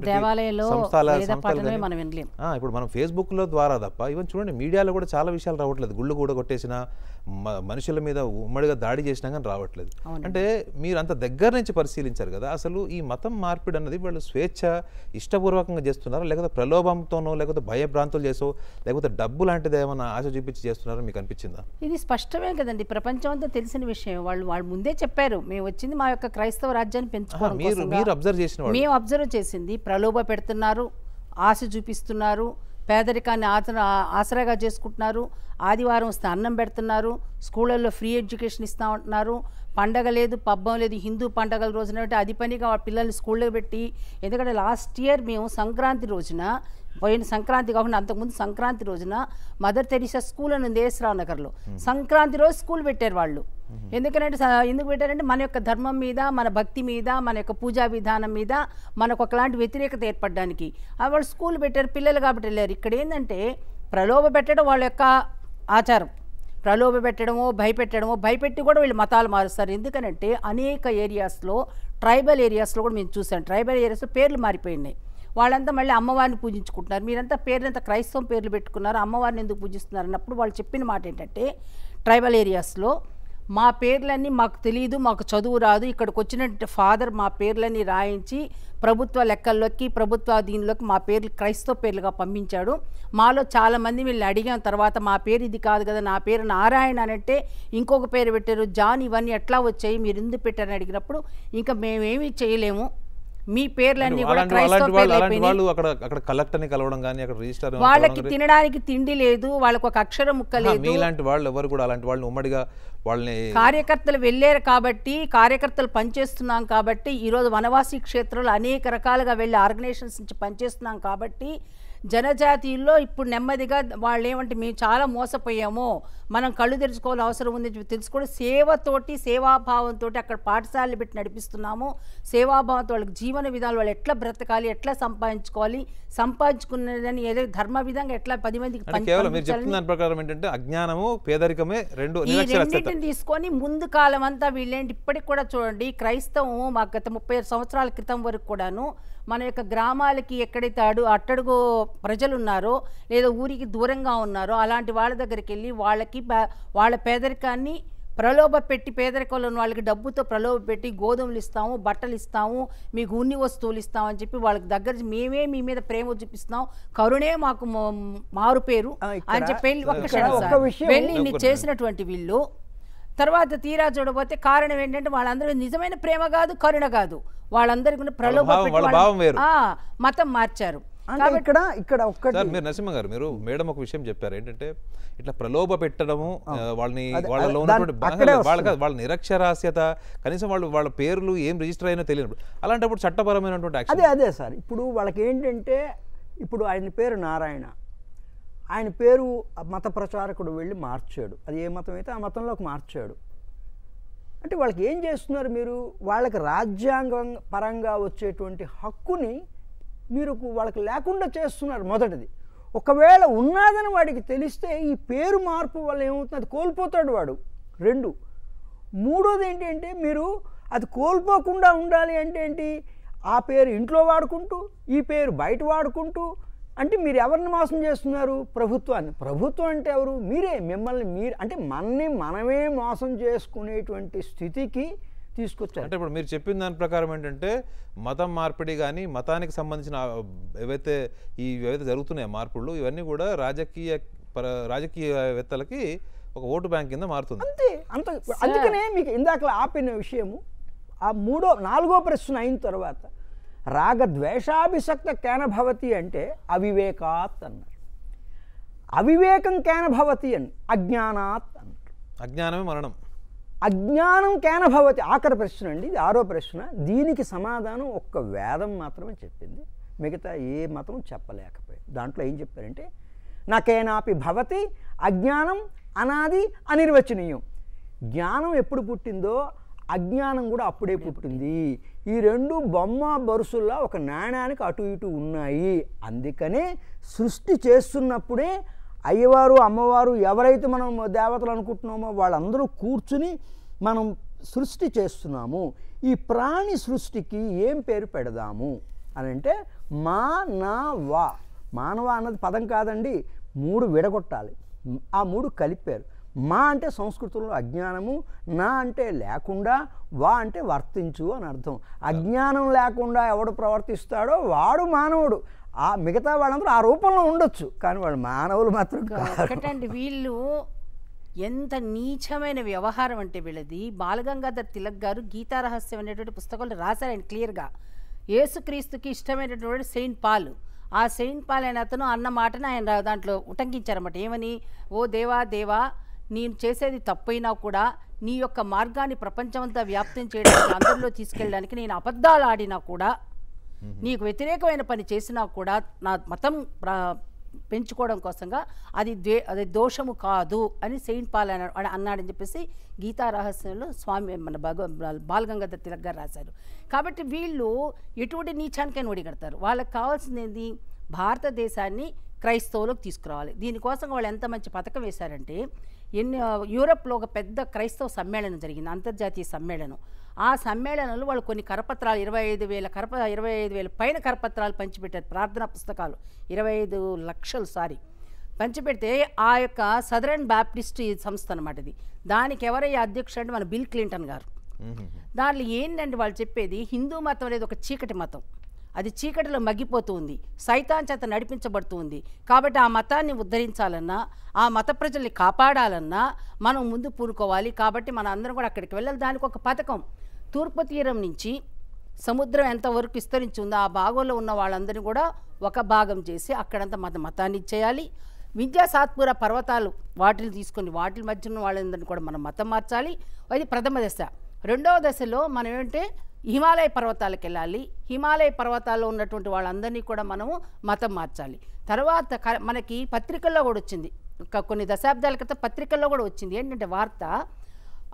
సంస్థల ఇప్పుడు మనం లో ద్వారా తప్ప ఈవెన్ చూడండి మీడియాలో కూడా చాలా విషయాలు రావట్లేదు గుళ్ళు కూడా కొట్టేసిన మనుషుల మీద ఉమ్మడిగా దాడి చేసినా కానీ రావట్లేదు అంటే మీరు అంత దగ్గర నుంచి పరిశీలించారు కదా అసలు ఈ మతం మార్పిడి అన్నది వాళ్ళు స్వేచ్ఛ ఇష్టపూర్వకంగా చేస్తున్నారా లేకపోతే ప్రలోభంతోనో లేకపోతే భయభ్రాంతులు చేసో లేకపోతే డబ్బు లాంటిది ఏమైనా ఆశ చూపించి చేస్తున్నారో మీకు అనిపించిందా ఇది స్పష్టమే కదండి ప్రపంచం అంతా తెలిసిన విషయం వాళ్ళు వాళ్ళు ముందే చెప్పారు మేము వచ్చింది మా యొక్క క్రైస్తవ రాజ్యాన్ని పెంచుకోవడం మేము అబ్జర్వ్ చేసింది ప్రలోభ పెడుతున్నారు ఆశ చూపిస్తున్నారు పేదరికాన్ని ఆసరా ఆసరాగా చేసుకుంటున్నారు ఆదివారం వస్తే అన్నం పెడుతున్నారు స్కూళ్ళల్లో ఫ్రీ ఎడ్యుకేషన్ ఇస్తూ ఉంటున్నారు పండగ లేదు పబ్బం లేదు హిందూ పండగల రోజున అది పనిగా పిల్లల్ని స్కూళ్ళకి పెట్టి ఎందుకంటే లాస్ట్ ఇయర్ మేము సంక్రాంతి రోజున పోయిన సంక్రాంతి కాకుండా అంతకుముందు సంక్రాంతి రోజున మదర్ తెరీసా స్కూల్ అని ఉంది ఏసరావు నగర్లో సంక్రాంతి రోజు స్కూల్ పెట్టారు వాళ్ళు ఎందుకంటే ఎందుకు పెట్టారంటే మన యొక్క ధర్మం మీద మన భక్తి మీద మన యొక్క పూజా విధానం మీద మనకు ఒకలాంటి వ్యతిరేకత ఏర్పడడానికి వాళ్ళు స్కూల్ పెట్టారు పిల్లలు కాబట్టి వెళ్ళారు ఇక్కడ ఏంటంటే ప్రలోభ పెట్టడం వాళ్ళ యొక్క ఆచారం ప్రలోభ పెట్టడమో భయపెట్టడమో భయపెట్టి కూడా వీళ్ళు మతాలు మారుస్తారు ఎందుకనంటే అనేక ఏరియాస్లో ట్రైబల్ ఏరియాస్లో కూడా మేము చూసాం ట్రైబల్ ఏరియాస్లో పేర్లు మారిపోయినాయి వాళ్ళంతా మళ్ళీ అమ్మవారిని పూజించుకుంటున్నారు మీరంతా పేర్లంతా క్రైస్తవం పేర్లు పెట్టుకున్నారు అమ్మవారిని ఎందుకు పూజిస్తున్నారు అన్నప్పుడు వాళ్ళు చెప్పిన మాట ఏంటంటే ట్రైబల్ ఏరియాస్లో మా పేర్లన్నీ మాకు తెలియదు మాకు చదువు రాదు ఇక్కడికి వచ్చిన ఫాదర్ మా పేర్లన్నీ రాయించి ప్రభుత్వ లెక్కల్లోకి ప్రభుత్వ దీనిలోకి మా పేర్లు క్రైస్తవ పేర్లుగా పంపించాడు మాలో చాలామంది వీళ్ళు అడిగాం తర్వాత మా పేరు ఇది కాదు కదా నా పేరు నారాయణ అనంటే ఇంకొక పేరు పెట్టారు జాన్ ఇవన్నీ ఎట్లా వచ్చాయి మీరు ఎందుకు పెట్టారని అడిగినప్పుడు ఇంకా మేమేమీ చేయలేము మీ పేర్లన్నీ పేర్లు అక్కడ కలవడం కానీ అక్కడ రిజిస్టర్ వాళ్ళకి తినడానికి తిండి లేదు వాళ్ళకి ఒక అక్షరం ముక్క లేదు ఇలాంటి వాళ్ళు ఎవరు కూడా అలాంటి వాళ్ళని ఉమ్మడిగా వాళ్ళని కార్యకర్తలు వెళ్ళారు కాబట్టి కార్యకర్తలు పనిచేస్తున్నాం కాబట్టి ఈరోజు వనవాసి క్షేత్రంలో అనేక రకాలుగా వెళ్ళి ఆర్గనైజేషన్స్ నుంచి పనిచేస్తున్నాం కాబట్టి జనజాతీయుల్లో ఇప్పుడు నెమ్మదిగా వాళ్ళు ఏమంటే మేము చాలా మోసపోయాము మనం కళ్ళు తెరుచుకోవాలి అవసరం ఉంది తెలుసుకొని సేవతోటి సేవాభావంతో అక్కడ పాఠశాలలు పెట్టి నడిపిస్తున్నాము సేవాభావంతో వాళ్ళకి జీవన విధాలు వాళ్ళు ఎట్లా బ్రతకాలి ఎట్లా సంపాదించుకోవాలి సంపాదించుకున్నదని ఏదో ధర్మ విధంగా ఎట్లా పది మందికి అజ్ఞానము పేదరికమే రెండు ఈ రెండింటిని తీసుకొని ముందు కాలం అంతా వీళ్ళేంటి ఇప్పటికి కూడా చూడండి క్రైస్తవం మాకు గత ముప్పై సంవత్సరాల క్రితం వరకు కూడాను మన యొక్క గ్రామాలకి ఎక్కడైతే అడు అట్టడుగు ప్రజలు ఉన్నారో లేదా ఊరికి దూరంగా ఉన్నారో అలాంటి వాళ్ళ దగ్గరికి వెళ్ళి వాళ్ళకి వాళ్ళ పేదరికాన్ని ప్రలోభ పెట్టి పేదరికంలో వాళ్ళకి డబ్బుతో ప్రలోభ పెట్టి గోధుమలు ఇస్తాము బట్టలు ఇస్తాము మీకు ఉన్ని వస్తువులు ఇస్తాము అని చెప్పి వాళ్ళకి దగ్గర మేమే మీ మీద ప్రేమ చూపిస్తాం కరుణే మాకు మారు పేరు అని చెప్పి ఒక్క వెళ్ళి చేసినటువంటి వీళ్ళు తర్వాత తీరా చూడబోతే కారణం ఏంటంటే వాళ్ళందరూ నిజమైన ప్రేమ కాదు కరుణ కాదు వాళ్ళందరికీ కూడా ప్రలోభ మతం మార్చారు ఇక్కడ ఇక్కడ ఒక్కటి మీరు నరసింహ గారు మీరు మేడం ఒక విషయం చెప్పారు ఏంటంటే ఇట్లా ప్రలోభ పెట్టడము వాళ్ళని వాళ్ళలో ఉన్నటువంటి వాళ్ళ నిరక్షరాస్యత కనీసం వాళ్ళు వాళ్ళ పేర్లు ఏం రిజిస్టర్ అయినా తెలియదు అలాంటప్పుడు చట్టపరమైనటువంటి అదే అదే సార్ ఇప్పుడు వాళ్ళకి ఏంటంటే ఇప్పుడు ఆయన పేరు నారాయణ ఆయన పేరు మత ప్రచారకుడు వెళ్ళి మార్చాడు అది ఏ మతం అయితే ఆ మతంలోకి మార్చాడు అంటే వాళ్ళకి ఏం చేస్తున్నారు మీరు వాళ్ళకి రాజ్యాంగం పరంగా వచ్చేటువంటి హక్కుని మీరు వాళ్ళకి లేకుండా చేస్తున్నారు మొదటిది ఒకవేళ ఉన్నాదని వాడికి తెలిస్తే ఈ పేరు మార్పు వల్ల ఏమవుతుంది అది కోల్పోతాడు వాడు రెండు మూడోది ఏంటంటే మీరు అది కోల్పోకుండా ఉండాలి అంటే ఏంటి ఆ పేరు ఇంట్లో వాడుకుంటూ ఈ పేరు బయట వాడుకుంటూ అంటే మీరు ఎవరిని మోసం చేస్తున్నారు ప్రభుత్వాన్ని ప్రభుత్వం అంటే ఎవరు మీరే మిమ్మల్ని మీరు అంటే మనని మనమే మోసం చేసుకునేటువంటి స్థితికి తీసుకొచ్చారు అంటే ఇప్పుడు మీరు చెప్పిన దాని ప్రకారం ఏంటంటే మతం మార్పిడి కానీ మతానికి సంబంధించిన ఏవైతే ఈ ఏవైతే జరుగుతున్నాయో మార్పులు ఇవన్నీ కూడా రాజకీయ రాజకీయవేత్తలకి ఒక ఓటు బ్యాంక్ కింద మారుతుంది అంతే అంత అందుకనే మీకు ఇందాక ఆపిన విషయము ఆ మూడో నాలుగో ప్రశ్న అయిన తర్వాత రాగద్వేషాభిసక్త కేనభవతి అంటే అవివేకాత్ అన్నారు అవివేకం కేనభవతి అని అజ్ఞానాత్ అన్నారు అజ్ఞానమే మరణం అజ్ఞానం కేనభవతి ఆఖరి ప్రశ్న అండి ఇది ఆరో ప్రశ్న దీనికి సమాధానం ఒక్క వేదం మాత్రమే చెప్పింది మిగతా ఏ మాత్రం చెప్పలేకపోయింది దాంట్లో ఏం చెప్పారంటే నాకేనాపి భవతి అజ్ఞానం అనాది అనిర్వచనీయం జ్ఞానం ఎప్పుడు పుట్టిందో అజ్ఞానం కూడా అప్పుడే పుట్టింది ఈ రెండు బొమ్మ బరుసుల్లో ఒక నాణ్యానికి అటు ఇటు ఉన్నాయి అందుకనే సృష్టి చేస్తున్నప్పుడే అయ్యవారు అమ్మవారు ఎవరైతే మనం దేవతలు అనుకుంటున్నామో వాళ్ళందరూ కూర్చుని మనం సృష్టి చేస్తున్నాము ఈ ప్రాణి సృష్టికి ఏం పేరు పెడదాము అని అంటే మా వా మానవ అన్నది పదం కాదండి మూడు విడగొట్టాలి ఆ మూడు కలిపారు మా అంటే సంస్కృతంలో అజ్ఞానము నా అంటే లేకుండా వా అంటే వర్తించు అని అర్థం అజ్ఞానం లేకుండా ఎవడు ప్రవర్తిస్తాడో వాడు మానవుడు ఆ మిగతా వాళ్ళందరూ ఆ రూపంలో ఉండొచ్చు కానీ వాళ్ళు మానవులు మాత్రం కాదు వీళ్ళు ఎంత నీచమైన వ్యవహారం అంటే వీళ్ళది బాలగంగాధర్ తిలక్ గారు గీతారహస్యం అనేటువంటి పుస్తకాలు రాశారు ఆయన క్లియర్గా ఏసుక్రీస్తుకి ఇష్టమైనటువంటి సెయింట్ పాల్ ఆ సెయింట్ పాల్ అయిన అతను అన్న మాటను ఆయన దాంట్లో ఉటంకించారన్నమాట ఏమని ఓ దేవా దేవా నేను చేసేది తప్పైనా కూడా నీ యొక్క మార్గాన్ని ప్రపంచమంతా వ్యాప్తం చేయడానికి అందరిలో తీసుకెళ్ళడానికి నేను అబద్ధాలు ఆడినా కూడా నీకు వ్యతిరేకమైన పని చేసినా కూడా నా మతం పెంచుకోవడం కోసంగా అది ద్వే అది దోషము కాదు అని సెయింట్ పాల్ అని అన్నాడని చెప్పేసి గీతా రహస్యంలో స్వామి మన భగ బాలగంగాధర్ తిలక్ గారు రాశారు కాబట్టి వీళ్ళు ఎటువంటి నీచానికైనా ఒడిగడతారు వాళ్ళకి కావాల్సింది ఏంటి భారతదేశాన్ని క్రైస్తవులకు తీసుకురావాలి దీనికోసం వాళ్ళు ఎంత మంచి పథకం వేశారంటే ఎన్ని యూరప్లో ఒక పెద్ద క్రైస్తవ సమ్మేళనం జరిగింది అంతర్జాతీయ సమ్మేళనం ఆ సమ్మేళనంలో వాళ్ళు కొన్ని కరపత్రాలు ఇరవై ఐదు వేల కరప ఇరవై ఐదు వేల పైన కరపత్రాలు పంచిపెట్టారు ప్రార్థనా పుస్తకాలు ఇరవై ఐదు లక్షలు సారీ పంచిపెడితే ఆ యొక్క సదరన్ బ్యాప్టిస్ట్ సంస్థ అనమాట ఇది దానికి ఎవరయ్యే అధ్యక్షుడు అంటే మన బిల్ క్లింటన్ గారు దాంట్లో ఏంటంటే వాళ్ళు చెప్పేది హిందూ మతం అనేది ఒక చీకటి మతం అది చీకటిలో మగ్గిపోతుంది సైతాన్ చేత నడిపించబడుతుంది కాబట్టి ఆ మతాన్ని ఉద్ధరించాలన్నా ఆ మత ప్రజల్ని కాపాడాలన్నా మనం ముందు పూనుకోవాలి కాబట్టి మన అందరం కూడా అక్కడికి వెళ్ళాలి దానికి ఒక పథకం తూర్పు తీరం నుంచి సముద్రం ఎంతవరకు విస్తరించి ఉందో ఆ భాగంలో ఉన్న వాళ్ళందరినీ కూడా ఒక భాగం చేసి అక్కడంతా మత మతాన్ని ఇచ్చేయాలి విద్యాసాత్పుర పర్వతాలు వాటిని తీసుకొని వాటి మధ్య ఉన్న వాళ్ళందరినీ కూడా మనం మతం మార్చాలి అది ప్రథమ దశ రెండవ దశలో మనం ఏంటంటే హిమాలయ పర్వతాలకు వెళ్ళాలి హిమాలయ పర్వతాల్లో ఉన్నటువంటి వాళ్ళందరినీ కూడా మనము మతం మార్చాలి తర్వాత మనకి పత్రికల్లో కూడా వచ్చింది కొన్ని దశాబ్దాల క్రితం పత్రికల్లో కూడా వచ్చింది ఏంటంటే వార్త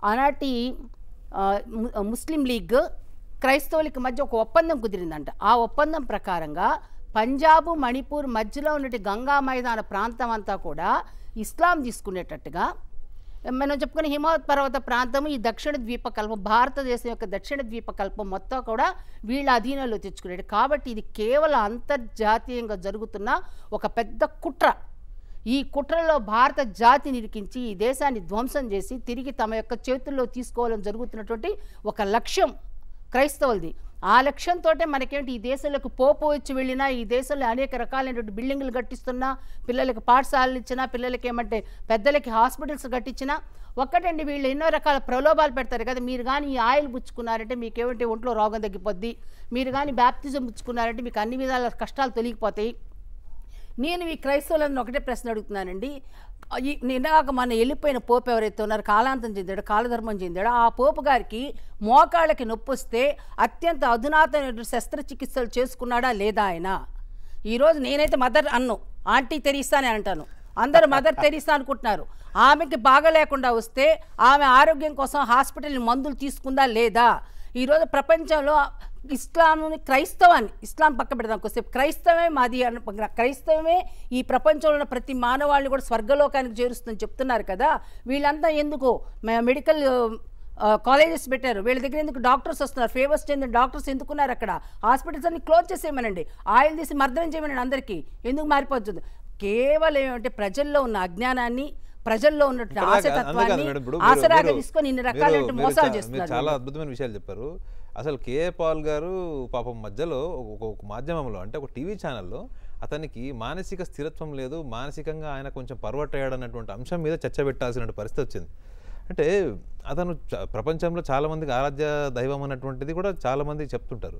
ఆనాటి ముస్లిం లీగ్ క్రైస్తవులకి మధ్య ఒక ఒప్పందం కుదిరిందంట ఆ ఒప్పందం ప్రకారంగా పంజాబ్ మణిపూర్ మధ్యలో ఉన్నటి గంగా మైదాన ప్రాంతం అంతా కూడా ఇస్లాం తీసుకునేటట్టుగా మనం చెప్పుకునే హిమవత్ పర్వత ప్రాంతము ఈ దక్షిణ ద్వీపకల్పం భారతదేశం యొక్క దక్షిణ ద్వీపకల్పం మొత్తం కూడా వీళ్ళ అధీనంలో తెచ్చుకునేది కాబట్టి ఇది కేవలం అంతర్జాతీయంగా జరుగుతున్న ఒక పెద్ద కుట్ర ఈ కుట్రలో భారత జాతి నిరికించి ఈ దేశాన్ని ధ్వంసం చేసి తిరిగి తమ యొక్క చేతుల్లో తీసుకోవాలని జరుగుతున్నటువంటి ఒక లక్ష్యం క్రైస్తవులది ఆ లక్ష్యంతో మనకేంటి ఈ దేశంలోకి పోపు వచ్చి వెళ్ళినా ఈ దేశంలో అనేక రకాలైనటువంటి బిల్డింగ్లు కట్టిస్తున్నా పిల్లలకి పాఠశాలలు ఇచ్చినా పిల్లలకి ఏమంటే పెద్దలకి హాస్పిటల్స్ కట్టించినా ఒక్కటండి వీళ్ళు ఎన్నో రకాల ప్రలోభాలు పెడతారు కదా మీరు కానీ ఈ ఆయిల్ పుచ్చుకున్నారంటే మీకు ఏమంటే ఒంట్లో రోగం తగ్గిపోద్ది మీరు కానీ బ్యాప్తిజం పుచ్చుకున్నారంటే మీకు అన్ని విధాల కష్టాలు తొలగిపోతాయి నేను ఈ క్రైస్తవులను ఒకటే ప్రశ్న అడుగుతున్నానండి నిన్నగాక మన వెళ్ళిపోయిన పోపు ఎవరైతే ఉన్నారో కాలాంతం చెందాడు కాలధర్మం చెందాడు ఆ పోపు గారికి మోకాళ్ళకి నొప్పి వస్తే అత్యంత అధునాతన శస్త్రచికిత్సలు చేసుకున్నాడా లేదా ఆయన ఈరోజు నేనైతే మదర్ అన్ను ఆంటీ అని అంటాను అందరూ మదర్ తెరిస్తా అనుకుంటున్నారు ఆమెకి బాగలేకుండా వస్తే ఆమె ఆరోగ్యం కోసం హాస్పిటల్ మందులు తీసుకుందా లేదా ఈరోజు ప్రపంచంలో ఇస్లాంని క్రైస్తవాన్ని ఇస్లాం పక్క పెడదాం కొద్దిసేపు క్రైస్తవమే మాది అన్న క్రైస్తవమే ఈ ప్రపంచంలో ఉన్న ప్రతి మానవాళ్ళని కూడా స్వర్గలోకానికి చేరుస్తుందని చెప్తున్నారు కదా వీళ్ళంతా ఎందుకు మెడికల్ కాలేజెస్ పెట్టారు వీళ్ళ దగ్గర ఎందుకు డాక్టర్స్ వస్తున్నారు ఫేవర్స్ చెందిన డాక్టర్స్ ఎందుకున్నారు అక్కడ హాస్పిటల్స్ అన్ని క్లోజ్ చేసేయమనండి ఆయిల్ తీసి మర్దనం చేయమనండి అందరికీ ఎందుకు మారిపోతుంది కేవలం ఏమంటే ప్రజల్లో ఉన్న అజ్ఞానాన్ని ప్రజల్లో ఉన్నటువంటి ఆశతత్వాన్ని తీసుకొని ఇన్ని మోసాలు చేస్తున్నారు చాలా అద్భుతమైన విషయాలు చెప్పారు అసలు కేఏ పాల్ గారు పాపం మధ్యలో ఒక మాధ్యమంలో అంటే ఒక టీవీ ఛానల్లో అతనికి మానసిక స్థిరత్వం లేదు మానసికంగా ఆయన కొంచెం పర్వటయ్యాడు అంశం మీద చర్చ పెట్టాల్సిన పరిస్థితి వచ్చింది అంటే అతను ప్రపంచంలో చాలామందికి ఆరాధ్య దైవం అన్నటువంటిది కూడా చాలామంది చెప్తుంటారు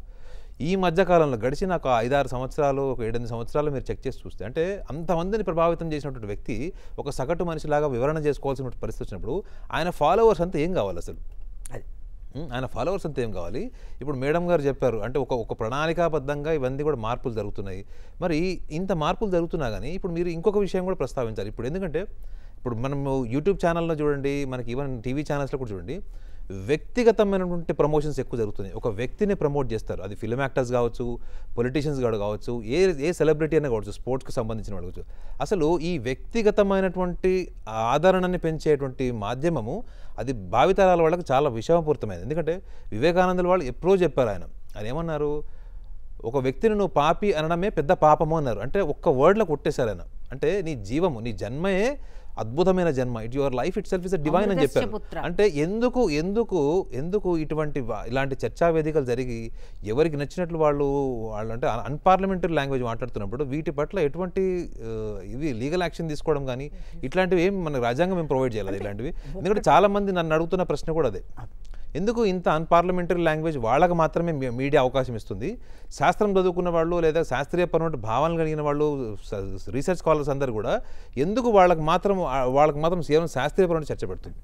ఈ మధ్యకాలంలో గడిచిన ఒక ఐదారు సంవత్సరాలు ఒక ఏడెనిమిది సంవత్సరాలు మీరు చెక్ చేసి చూస్తే అంటే అంతమందిని ప్రభావితం చేసినటువంటి వ్యక్తి ఒక సగటు మనిషిలాగా వివరణ చేసుకోవాల్సిన పరిస్థితి వచ్చినప్పుడు ఆయన ఫాలోవర్స్ అంతా ఏం కావాలి అసలు ఆయన ఫాలోవర్స్ అంతా ఏం కావాలి ఇప్పుడు మేడం గారు చెప్పారు అంటే ఒక ఒక ప్రణాళికాబద్ధంగా ఇవన్నీ కూడా మార్పులు జరుగుతున్నాయి మరి ఇంత మార్పులు జరుగుతున్నా కానీ ఇప్పుడు మీరు ఇంకొక విషయం కూడా ప్రస్తావించాలి ఇప్పుడు ఎందుకంటే ఇప్పుడు మనము యూట్యూబ్ ఛానల్లో చూడండి మనకి ఈవెన్ టీవీ ఛానల్స్లో కూడా చూడండి వ్యక్తిగతమైనటువంటి ప్రమోషన్స్ ఎక్కువ జరుగుతున్నాయి ఒక వ్యక్తిని ప్రమోట్ చేస్తారు అది ఫిల్మ్ యాక్టర్స్ కావచ్చు పొలిటీషియన్స్ కాడు కావచ్చు ఏ ఏ సెలబ్రిటీ అయినా కావచ్చు స్పోర్ట్స్కి సంబంధించిన వాళ్ళు కావచ్చు అసలు ఈ వ్యక్తిగతమైనటువంటి ఆదరణని పెంచేటువంటి మాధ్యమము అది భావితరాల వాళ్ళకి చాలా విషమపూరితమైంది ఎందుకంటే వివేకానందుల వాళ్ళు ఎప్పుడో చెప్పారు ఆయన ఆయన ఏమన్నారు ఒక వ్యక్తిని నువ్వు పాపి అనడమే పెద్ద పాపము అన్నారు అంటే ఒక్క వర్డ్లో కొట్టేశారు ఆయన అంటే నీ జీవము నీ జన్మయే అద్భుతమైన జన్మ it your life itself is divine అని చెప్పారు అంటే ఎందుకు ఎందుకు ఎందుకు ఇటువంటి ఇలాంటి చర్చా వేదికలు జరిగి ఎవరికి నచ్చినట్లు వాళ్ళు వాళ్ళు అంటే అన్పార్లమెంటరీ లాంగ్వేజ్ మాట్లాడుతున్నప్పుడు వీటి పట్ల ఎటువంటి ఇవి లీగల్ యాక్షన్ తీసుకోవడం కానీ mm-hmm. ఇట్లాంటివి ఏం మన రాజ్యాంగం ఏం ప్రొవైడ్ చేయాలి ఇలాంటివి ఎందుకంటే చాలా మంది నన్ను అడుగుతున్న ప్రశ్న కూడా అదే ఎందుకు ఇంత అన్పార్లమెంటరీ లాంగ్వేజ్ వాళ్ళకి మాత్రమే మీడియా అవకాశం ఇస్తుంది శాస్త్రం చదువుకున్న వాళ్ళు లేదా శాస్త్రీయపరమైన భావనలు కలిగిన వాళ్ళు రీసెర్చ్ స్కాలర్స్ అందరు కూడా ఎందుకు వాళ్ళకి మాత్రం వాళ్ళకి మాత్రం కేవలం శాస్త్రీయపరమైన చర్చ పెడుతుంది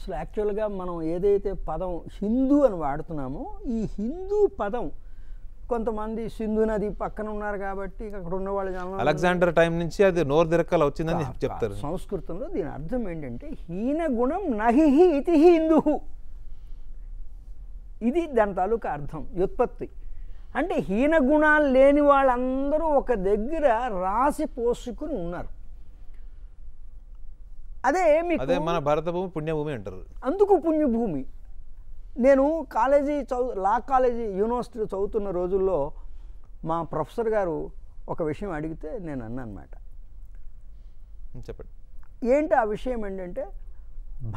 అసలు యాక్చువల్గా మనం ఏదైతే పదం హిందూ అని వాడుతున్నామో ఈ హిందూ పదం కొంతమంది సింధు నది పక్కన ఉన్నారు కాబట్టి అక్కడ ఉన్న వాళ్ళు అలెగ్జాండర్ టైం నుంచి అది నోరు దిరక్కల వచ్చిందని చెప్తారు సంస్కృతంలో దీని అర్థం ఏంటంటే హీన గుణం నహి ఇతి హిందూ ఇది దాని తాలూకా అర్థం వ్యుత్పత్తి అంటే హీనగుణాలు లేని వాళ్ళందరూ ఒక దగ్గర రాసి పోసుకుని ఉన్నారు అదే మీకు మన భూమి పుణ్యభూమి అంటారు అందుకు పుణ్యభూమి నేను కాలేజీ చదువు లా కాలేజీ యూనివర్సిటీ చదువుతున్న రోజుల్లో మా ప్రొఫెసర్ గారు ఒక విషయం అడిగితే నేను అన్నమాట చెప్పండి ఏంటి ఆ విషయం ఏంటంటే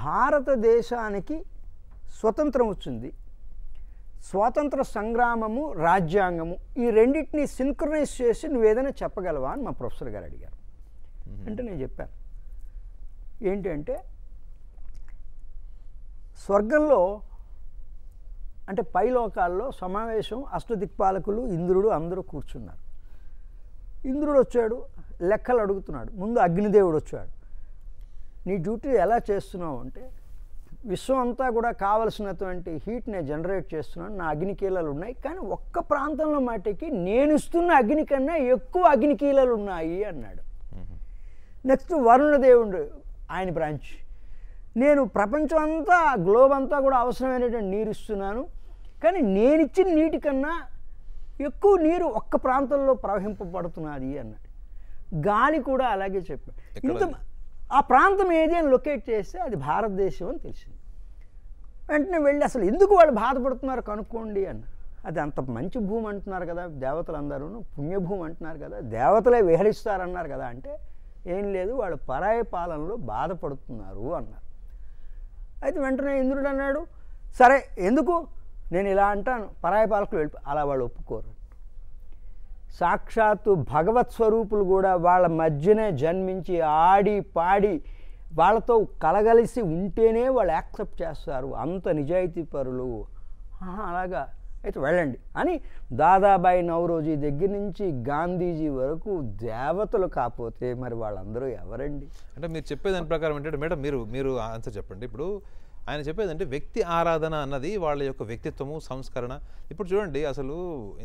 భారతదేశానికి స్వతంత్రం వచ్చింది స్వాతంత్ర సంగ్రామము రాజ్యాంగము ఈ రెండింటిని సింక్రనైజ్ చేసి నువ్వేదైనా చెప్పగలవా అని మా ప్రొఫెసర్ గారు అడిగారు అంటే నేను చెప్పాను ఏంటంటే స్వర్గంలో అంటే పైలోకాల్లో సమావేశం అష్టదిక్పాలకులు ఇంద్రుడు అందరూ కూర్చున్నారు ఇంద్రుడు వచ్చాడు లెక్కలు అడుగుతున్నాడు ముందు అగ్నిదేవుడు వచ్చాడు నీ డ్యూటీ ఎలా చేస్తున్నావు అంటే విశ్వం అంతా కూడా కావలసినటువంటి హీట్ని జనరేట్ చేస్తున్నాను నా అగ్నికీలలు ఉన్నాయి కానీ ఒక్క ప్రాంతంలో మాటికి నేను ఇస్తున్న అగ్ని కన్నా ఎక్కువ అగ్నికీలలు ఉన్నాయి అన్నాడు నెక్స్ట్ వరుణదేవుడు ఆయన బ్రాంచ్ నేను ప్రపంచం అంతా గ్లోబ్ అంతా కూడా అవసరమైనటువంటి నీరు ఇస్తున్నాను కానీ నేను ఇచ్చిన నీటి కన్నా ఎక్కువ నీరు ఒక్క ప్రాంతంలో ప్రవహింపబడుతున్నది అన్నాడు గాలి కూడా అలాగే చెప్పాడు ఇంత ఆ ప్రాంతం ఏది అని లొకేట్ చేస్తే అది భారతదేశం అని తెలిసింది వెంటనే వెళ్ళి అసలు ఎందుకు వాళ్ళు బాధపడుతున్నారు కనుక్కోండి అన్న అది అంత మంచి భూమి అంటున్నారు కదా దేవతలు అందరూ పుణ్యభూమి అంటున్నారు కదా దేవతలే విహరిస్తారన్నారు కదా అంటే ఏం లేదు వాళ్ళు పరాయ పాలనలో బాధపడుతున్నారు అన్నారు అయితే వెంటనే ఇంద్రుడు అన్నాడు సరే ఎందుకు నేను ఇలా అంటాను పరాయ పాలకులు వెళ్ళి అలా వాళ్ళు ఒప్పుకోరు సాక్షాత్తు భగవత్ స్వరూపులు కూడా వాళ్ళ మధ్యనే జన్మించి ఆడి పాడి వాళ్ళతో కలగలిసి ఉంటేనే వాళ్ళు యాక్సెప్ట్ చేస్తారు అంత నిజాయితీ పరులు అలాగా అయితే వెళ్ళండి అని దాదాబాయి నవరోజీ దగ్గర నుంచి గాంధీజీ వరకు దేవతలు కాకపోతే మరి వాళ్ళందరూ ఎవరండి అంటే మీరు చెప్పేదాని ప్రకారం ఏంటంటే మేడం మీరు మీరు ఆన్సర్ చెప్పండి ఇప్పుడు ఆయన చెప్పేది అంటే వ్యక్తి ఆరాధన అన్నది వాళ్ళ యొక్క వ్యక్తిత్వము సంస్కరణ ఇప్పుడు చూడండి అసలు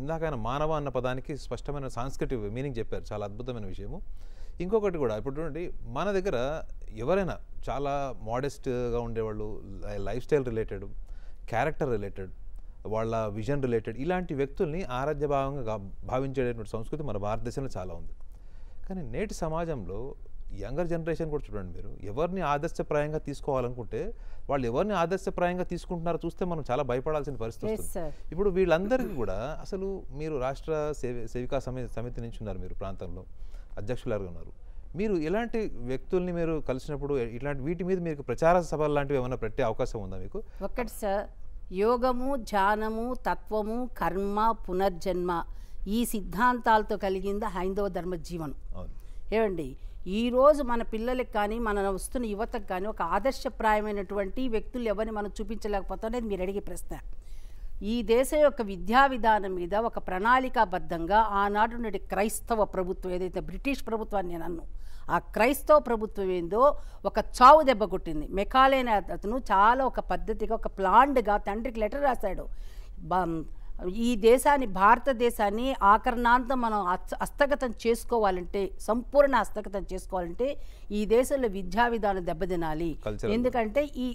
ఇందాక ఆయన మానవ అన్న పదానికి స్పష్టమైన సాంస్కృతిక మీనింగ్ చెప్పారు చాలా అద్భుతమైన విషయము ఇంకొకటి కూడా ఇప్పుడు చూడండి మన దగ్గర ఎవరైనా చాలా మోడెస్ట్గా ఉండేవాళ్ళు lifestyle related character related వాళ్ళ విజన్ రిలేటెడ్ ఇలాంటి వ్యక్తుల్ని ఆరాధ్య భావంగా భావించేటటువంటి సంస్కృతి మన భారతదేశంలో చాలా ఉంది కానీ నేటి సమాజంలో యంగర్ జనరేషన్ కూడా చూడండి మీరు ఎవరిని ఆదర్శప్రాయంగా తీసుకోవాలనుకుంటే వాళ్ళు ఎవరిని ఆదర్శప్రాయంగా తీసుకుంటున్నారో చూస్తే మనం చాలా భయపడాల్సిన పరిస్థితి ఇప్పుడు వీళ్ళందరికీ కూడా అసలు మీరు రాష్ట్ర సేవ సేవికా సమితి నుంచి ఉన్నారు మీరు ప్రాంతంలో అధ్యక్షులారు ఉన్నారు మీరు ఇలాంటి వ్యక్తుల్ని మీరు కలిసినప్పుడు ఇలాంటి వీటి మీద మీకు ప్రచార సభలు లాంటివి ఏమైనా పెట్టే అవకాశం ఉందా మీకు ఒకటి సార్ యోగము ధ్యానము తత్వము కర్మ పునర్జన్మ ఈ సిద్ధాంతాలతో కలిగింది హైందవ ధర్మ జీవనం ఏమండి ఈరోజు మన పిల్లలకు కానీ మన వస్తున్న యువతకు కానీ ఒక ఆదర్శప్రాయమైనటువంటి వ్యక్తులు ఎవరిని మనం చూపించలేకపోతే అనేది మీరు అడిగే ప్రశ్న ఈ దేశం యొక్క విద్యా విధానం మీద ఒక ప్రణాళికాబద్ధంగా ఆనాడు నుండి క్రైస్తవ ప్రభుత్వం ఏదైతే బ్రిటిష్ ప్రభుత్వాన్ని నేను అన్ను ఆ క్రైస్తవ ప్రభుత్వం ఏందో ఒక చావు దెబ్బ కొట్టింది మెకాలైన అతను చాలా ఒక పద్ధతిగా ఒక ప్లాండ్గా తండ్రికి లెటర్ రాశాడు ఈ దేశాన్ని భారతదేశాన్ని ఆకరణాంతం మనం హస్తగతం చేసుకోవాలంటే సంపూర్ణ హస్తగతం చేసుకోవాలంటే ఈ దేశంలో విద్యా విధానం దెబ్బతినాలి ఎందుకంటే ఈ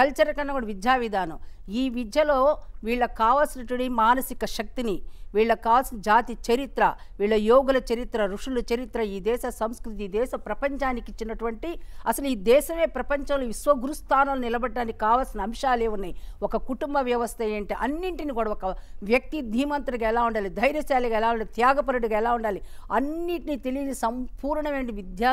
కల్చర్ కన్నా కూడా విద్యా విధానం ఈ విద్యలో వీళ్ళకి కావాల్సినటువంటి మానసిక శక్తిని వీళ్ళకి కావాల్సిన జాతి చరిత్ర వీళ్ళ యోగుల చరిత్ర ఋషుల చరిత్ర ఈ దేశ సంస్కృతి దేశ ప్రపంచానికి ఇచ్చినటువంటి అసలు ఈ దేశమే ప్రపంచంలో విశ్వగురుస్థానాలు నిలబడడానికి కావాల్సిన అంశాలే ఉన్నాయి ఒక కుటుంబ వ్యవస్థ ఏంటి అన్నింటిని కూడా ఒక వ్యక్తి ధీమంతుడిగా ఎలా ఉండాలి ధైర్యశాలిగా ఎలా ఉండాలి త్యాగపరుడిగా ఎలా ఉండాలి అన్నింటినీ తెలియని సంపూర్ణమైన విద్యా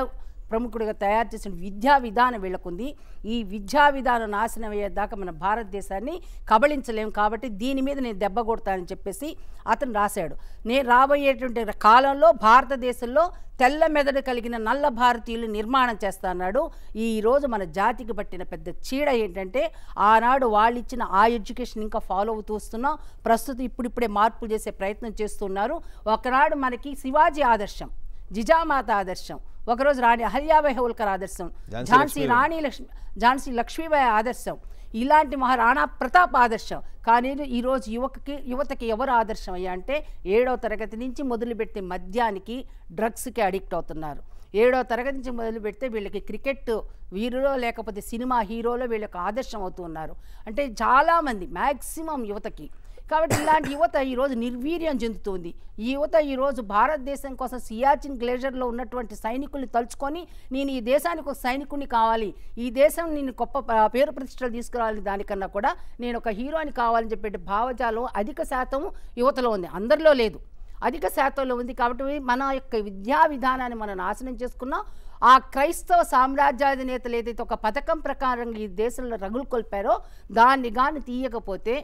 ప్రముఖుడిగా తయారు చేసిన విద్యా విధానం వీళ్ళకుంది ఈ విద్యా విధానం నాశనం అయ్యేదాకా మన భారతదేశాన్ని కబళించలేము కాబట్టి దీని మీద నేను దెబ్బ కొడతానని చెప్పేసి అతను రాశాడు నేను రాబోయేటువంటి కాలంలో భారతదేశంలో తెల్ల మెదడు కలిగిన నల్ల భారతీయులు నిర్మాణం చేస్తాన్నాడు ఈరోజు మన జాతికి పట్టిన పెద్ద చీడ ఏంటంటే ఆనాడు వాళ్ళు ఇచ్చిన ఆ ఎడ్యుకేషన్ ఇంకా ఫాలో అవుతూ వస్తున్నాం ప్రస్తుతం ఇప్పుడిప్పుడే మార్పులు చేసే ప్రయత్నం చేస్తున్నారు ఒకనాడు మనకి శివాజీ ఆదర్శం జిజామాత ఆదర్శం ఒకరోజు రాణి అహల్యాబాయి హోల్కర్ ఆదర్శం ఝాన్సీ రాణి లక్ష్మి ఝాన్సీ లక్ష్మీబాయి ఆదర్శం ఇలాంటి మహారాణా ప్రతాప్ ఆదర్శం కానీ ఈరోజు యువకకి యువతకి ఎవరు ఆదర్శం అయ్యా అంటే ఏడో తరగతి నుంచి మొదలుపెట్టే మద్యానికి డ్రగ్స్కి అడిక్ట్ అవుతున్నారు ఏడో తరగతి నుంచి మొదలు పెడితే వీళ్ళకి క్రికెట్ వీరులో లేకపోతే సినిమా హీరోలో వీళ్ళకి ఆదర్శం అవుతున్నారు అంటే చాలామంది మ్యాక్సిమం యువతకి కాబట్టి ఇలాంటి యువత ఈరోజు నిర్వీర్యం చెందుతుంది ఈ యువత ఈరోజు భారతదేశం కోసం సియాచిన్ గ్లేజర్లో ఉన్నటువంటి సైనికుల్ని తలుచుకొని నేను ఈ దేశానికి ఒక సైనికుని కావాలి ఈ దేశం నేను గొప్ప పేరు ప్రతిష్టలు తీసుకురావాలి దానికన్నా కూడా నేను ఒక హీరోని కావాలని చెప్పే భావజాలం అధిక శాతం యువతలో ఉంది అందరిలో లేదు అధిక శాతంలో ఉంది కాబట్టి మన యొక్క విద్యా విధానాన్ని మనం నాశనం చేసుకున్నాం ఆ క్రైస్తవ సామ్రాజ్యాధినేతలు ఏదైతే ఒక పథకం ప్రకారం ఈ దేశంలో రగులు కొల్పారో దాన్ని కానీ తీయకపోతే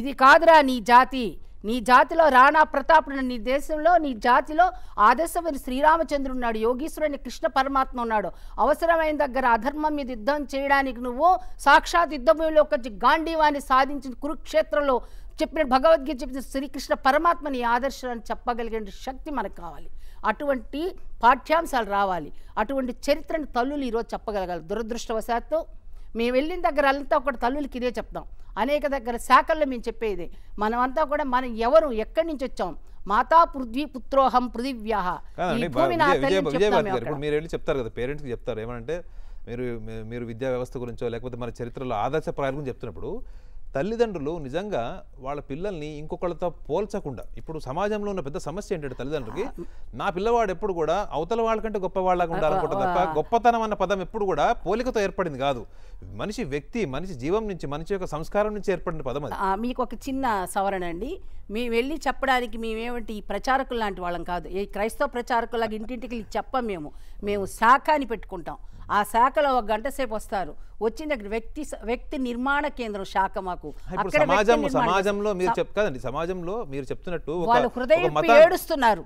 ఇది కాదురా నీ జాతి నీ జాతిలో రాణా ప్రతాపుడు నీ దేశంలో నీ జాతిలో ఆదర్శమైన శ్రీరామచంద్రుడు ఉన్నాడు యోగీశ్వరుని కృష్ణ పరమాత్మ ఉన్నాడు అవసరమైన దగ్గర అధర్మం మీద యుద్ధం చేయడానికి నువ్వు సాక్షాత్ యుద్ధభూమిలో ఒక గాంధీవాన్ని సాధించిన కురుక్షేత్రంలో చెప్పిన భగవద్గీత చెప్పిన శ్రీకృష్ణ పరమాత్మని ఆదర్శాన్ని చెప్పగలిగిన శక్తి మనకు కావాలి అటువంటి పాఠ్యాంశాలు రావాలి అటువంటి చరిత్రను తల్లులు ఈరోజు చెప్పగలగాలి దురదృష్టవశాత్తు మేము వెళ్ళిన దగ్గర అంతా ఒకటి తల్లులకి ఇదే చెప్తాం అనేక దగ్గర శాఖల్లో మేము చెప్పేది మనమంతా కూడా మనం ఎవరు ఎక్కడి నుంచి వచ్చాం మాతా పృథ్వీ పుత్రోహం పృథివ్యాహ మీరు వెళ్ళి చెప్తారు కదా పేరెంట్స్ చెప్తారు ఏమంటే మీరు మీరు విద్యా వ్యవస్థ గురించో లేకపోతే మన చరిత్రలో ఆదర్శ ప్రాయం గురించి చెప్తున్నప్పుడు తల్లిదండ్రులు నిజంగా వాళ్ళ పిల్లల్ని ఇంకొకళ్ళతో పోల్చకుండా ఇప్పుడు సమాజంలో ఉన్న పెద్ద సమస్య ఏంటంటే తల్లిదండ్రులకి నా పిల్లవాడు ఎప్పుడు కూడా అవతల వాళ్ళకంటే వాళ్ళగా ఉండాలనుకుంటా తప్ప గొప్పతనం అన్న పదం ఎప్పుడు కూడా పోలికతో ఏర్పడింది కాదు మనిషి వ్యక్తి మనిషి జీవం నుంచి మనిషి యొక్క సంస్కారం నుంచి ఏర్పడిన పదం అది మీకు ఒక చిన్న సవరణ అండి మేము వెళ్ళి చెప్పడానికి మేమేమిటి ఈ ప్రచారకులు లాంటి వాళ్ళం కాదు ఈ క్రైస్తవ ప్రచారకులాగా ఇంటింటికి చెప్పం మేము మేము శాఖ అని పెట్టుకుంటాం ఆ శాఖలో ఒక గంట సేపు వస్తారు వచ్చిన వ్యక్తి వ్యక్తి నిర్మాణ కేంద్రం శాఖ మాకు సమాజం సమాజంలో మీరు చెప్ కదండి సమాజంలో మీరు చెప్తున్నట్టు వాళ్ళు హృదయం ఏడుస్తున్నారు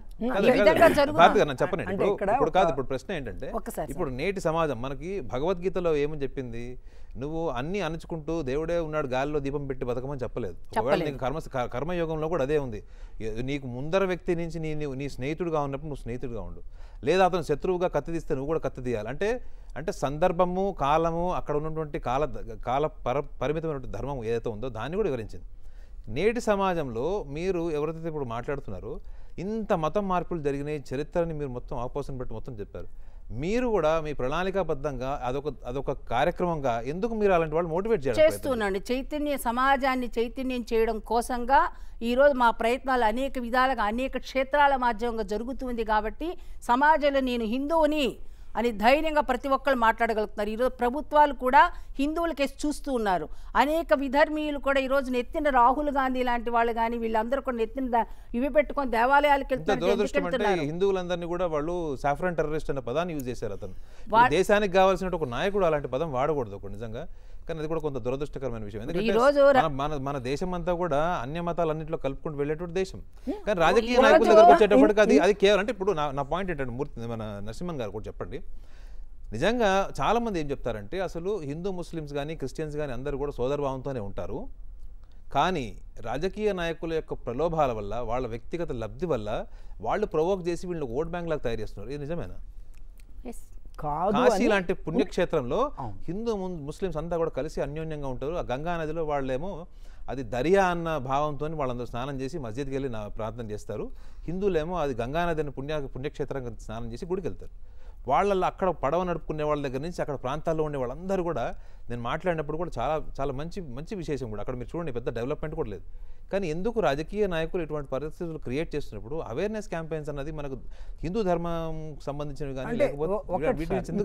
చెప్పండి ఇప్పుడు కాదు ఇప్పుడు ప్రశ్న ఏంటంటే ఇప్పుడు నేటి సమాజం మనకి భగవద్గీతలో ఏమని చెప్పింది నువ్వు అన్ని అణుచుకుంటూ దేవుడే ఉన్నాడు గాలిలో దీపం పెట్టి బతకమని చెప్పలేదు ఒకవేళ నీకు కర్మ కర్మయోగంలో కూడా అదే ఉంది నీకు ముందర వ్యక్తి నుంచి నీ నీ స్నేహితుడుగా ఉన్నప్పుడు నువ్వు స్నేహితుడుగా ఉండు లేదా అతను శత్రువుగా కత్తి తీస్తే నువ్వు కూడా కత్తి తీయాలి అంటే అంటే సందర్భము కాలము అక్కడ ఉన్నటువంటి కాల కాల పర పరిమితమైనటువంటి ధర్మం ఏదైతే ఉందో దాన్ని కూడా వివరించింది నేటి సమాజంలో మీరు ఎవరైతే ఇప్పుడు మాట్లాడుతున్నారో ఇంత మతం మార్పులు జరిగినాయి చరిత్రని మీరు మొత్తం ఆపోజిషన్ పెట్టి మొత్తం చెప్పారు మీరు కూడా మీ ప్రణాళికాబద్ధంగా అదొక అదొక కార్యక్రమంగా ఎందుకు మీరు అలాంటి వాళ్ళు మోటివేట్ చేయాలి చేస్తున్నాను చైతన్య సమాజాన్ని చైతన్యం చేయడం కోసంగా ఈరోజు మా ప్రయత్నాలు అనేక విధాలుగా అనేక క్షేత్రాల మాధ్యమంగా జరుగుతుంది కాబట్టి సమాజంలో నేను హిందువుని అని ధైర్యంగా ప్రతి ఒక్కరు మాట్లాడగలుగుతున్నారు ఈరోజు ప్రభుత్వాలు కూడా హిందువులకేసి చూస్తూ ఉన్నారు అనేక విధర్మీయులు కూడా ఈరోజు నెత్తిన రాహుల్ గాంధీ లాంటి వాళ్ళు కానీ వీళ్ళందరూ కూడా నెత్తిన ఇవి పెట్టుకొని దేవాలయాలకు వెళ్తున్నారు హిందువులందరినీ కూడా వాళ్ళు సాఫరన్ టెర్రరిస్ట్ అనే పదాన్ని యూజ్ చేశారు అతను దేశానికి కావాల్సిన ఒక నాయకుడు అలాంటి పదం వాడకూడదు నిజంగా కానీ అది కూడా కొంత దురదృష్టకరమైన విషయం ఎందుకంటే మన మన దేశం అంతా కూడా అన్య అన్నింటిలో కలుపుకుంటూ వెళ్ళేటువంటి దేశం కానీ రాజకీయ నాయకుల దగ్గరకు వచ్చేటప్పటికి అది అది కేవలం అంటే ఇప్పుడు నా పాయింట్ ఏంటంటే మూర్తి మన నరసింహన్ గారు కూడా చెప్పండి నిజంగా చాలామంది ఏం చెప్తారంటే అసలు హిందూ ముస్లిమ్స్ కానీ క్రిస్టియన్స్ కానీ అందరూ కూడా సోదరభావంతోనే ఉంటారు కానీ రాజకీయ నాయకుల యొక్క ప్రలోభాల వల్ల వాళ్ళ వ్యక్తిగత లబ్ధి వల్ల వాళ్ళు ప్రొవోక్ చేసి వీళ్ళని ఓట్ బ్యాంక్ లాగా తయారు చేస్తున్నారు ఇది నిజమేనా కాశీ లాంటి పుణ్యక్షేత్రంలో హిందూ ముస్లిమ్స్ అంతా కూడా కలిసి అన్యోన్యంగా ఉంటారు ఆ గంగా నదిలో వాళ్ళేమో అది దరియా అన్న భావంతో వాళ్ళందరూ స్నానం చేసి మస్జిద్కి వెళ్ళి నా ప్రార్థన చేస్తారు హిందువులేమో అది గంగానది అని పుణ్య పుణ్యక్షేత్రంగా స్నానం చేసి గుడికి వెళ్తారు వాళ్ళల్లో అక్కడ పడవ నడుపుకునే వాళ్ళ దగ్గర నుంచి అక్కడ ప్రాంతాల్లో ఉండే వాళ్ళందరూ కూడా నేను మాట్లాడినప్పుడు కూడా చాలా చాలా మంచి మంచి విశేషం కూడా అక్కడ మీరు చూడండి పెద్ద డెవలప్మెంట్ కూడా లేదు కానీ ఎందుకు రాజకీయ నాయకులు ఇటువంటి పరిస్థితులు క్రియేట్ చేస్తున్నప్పుడు అవేర్నెస్ క్యాంపెయిన్స్ అన్నది మనకు హిందూ ధర్మం సంబంధించినవి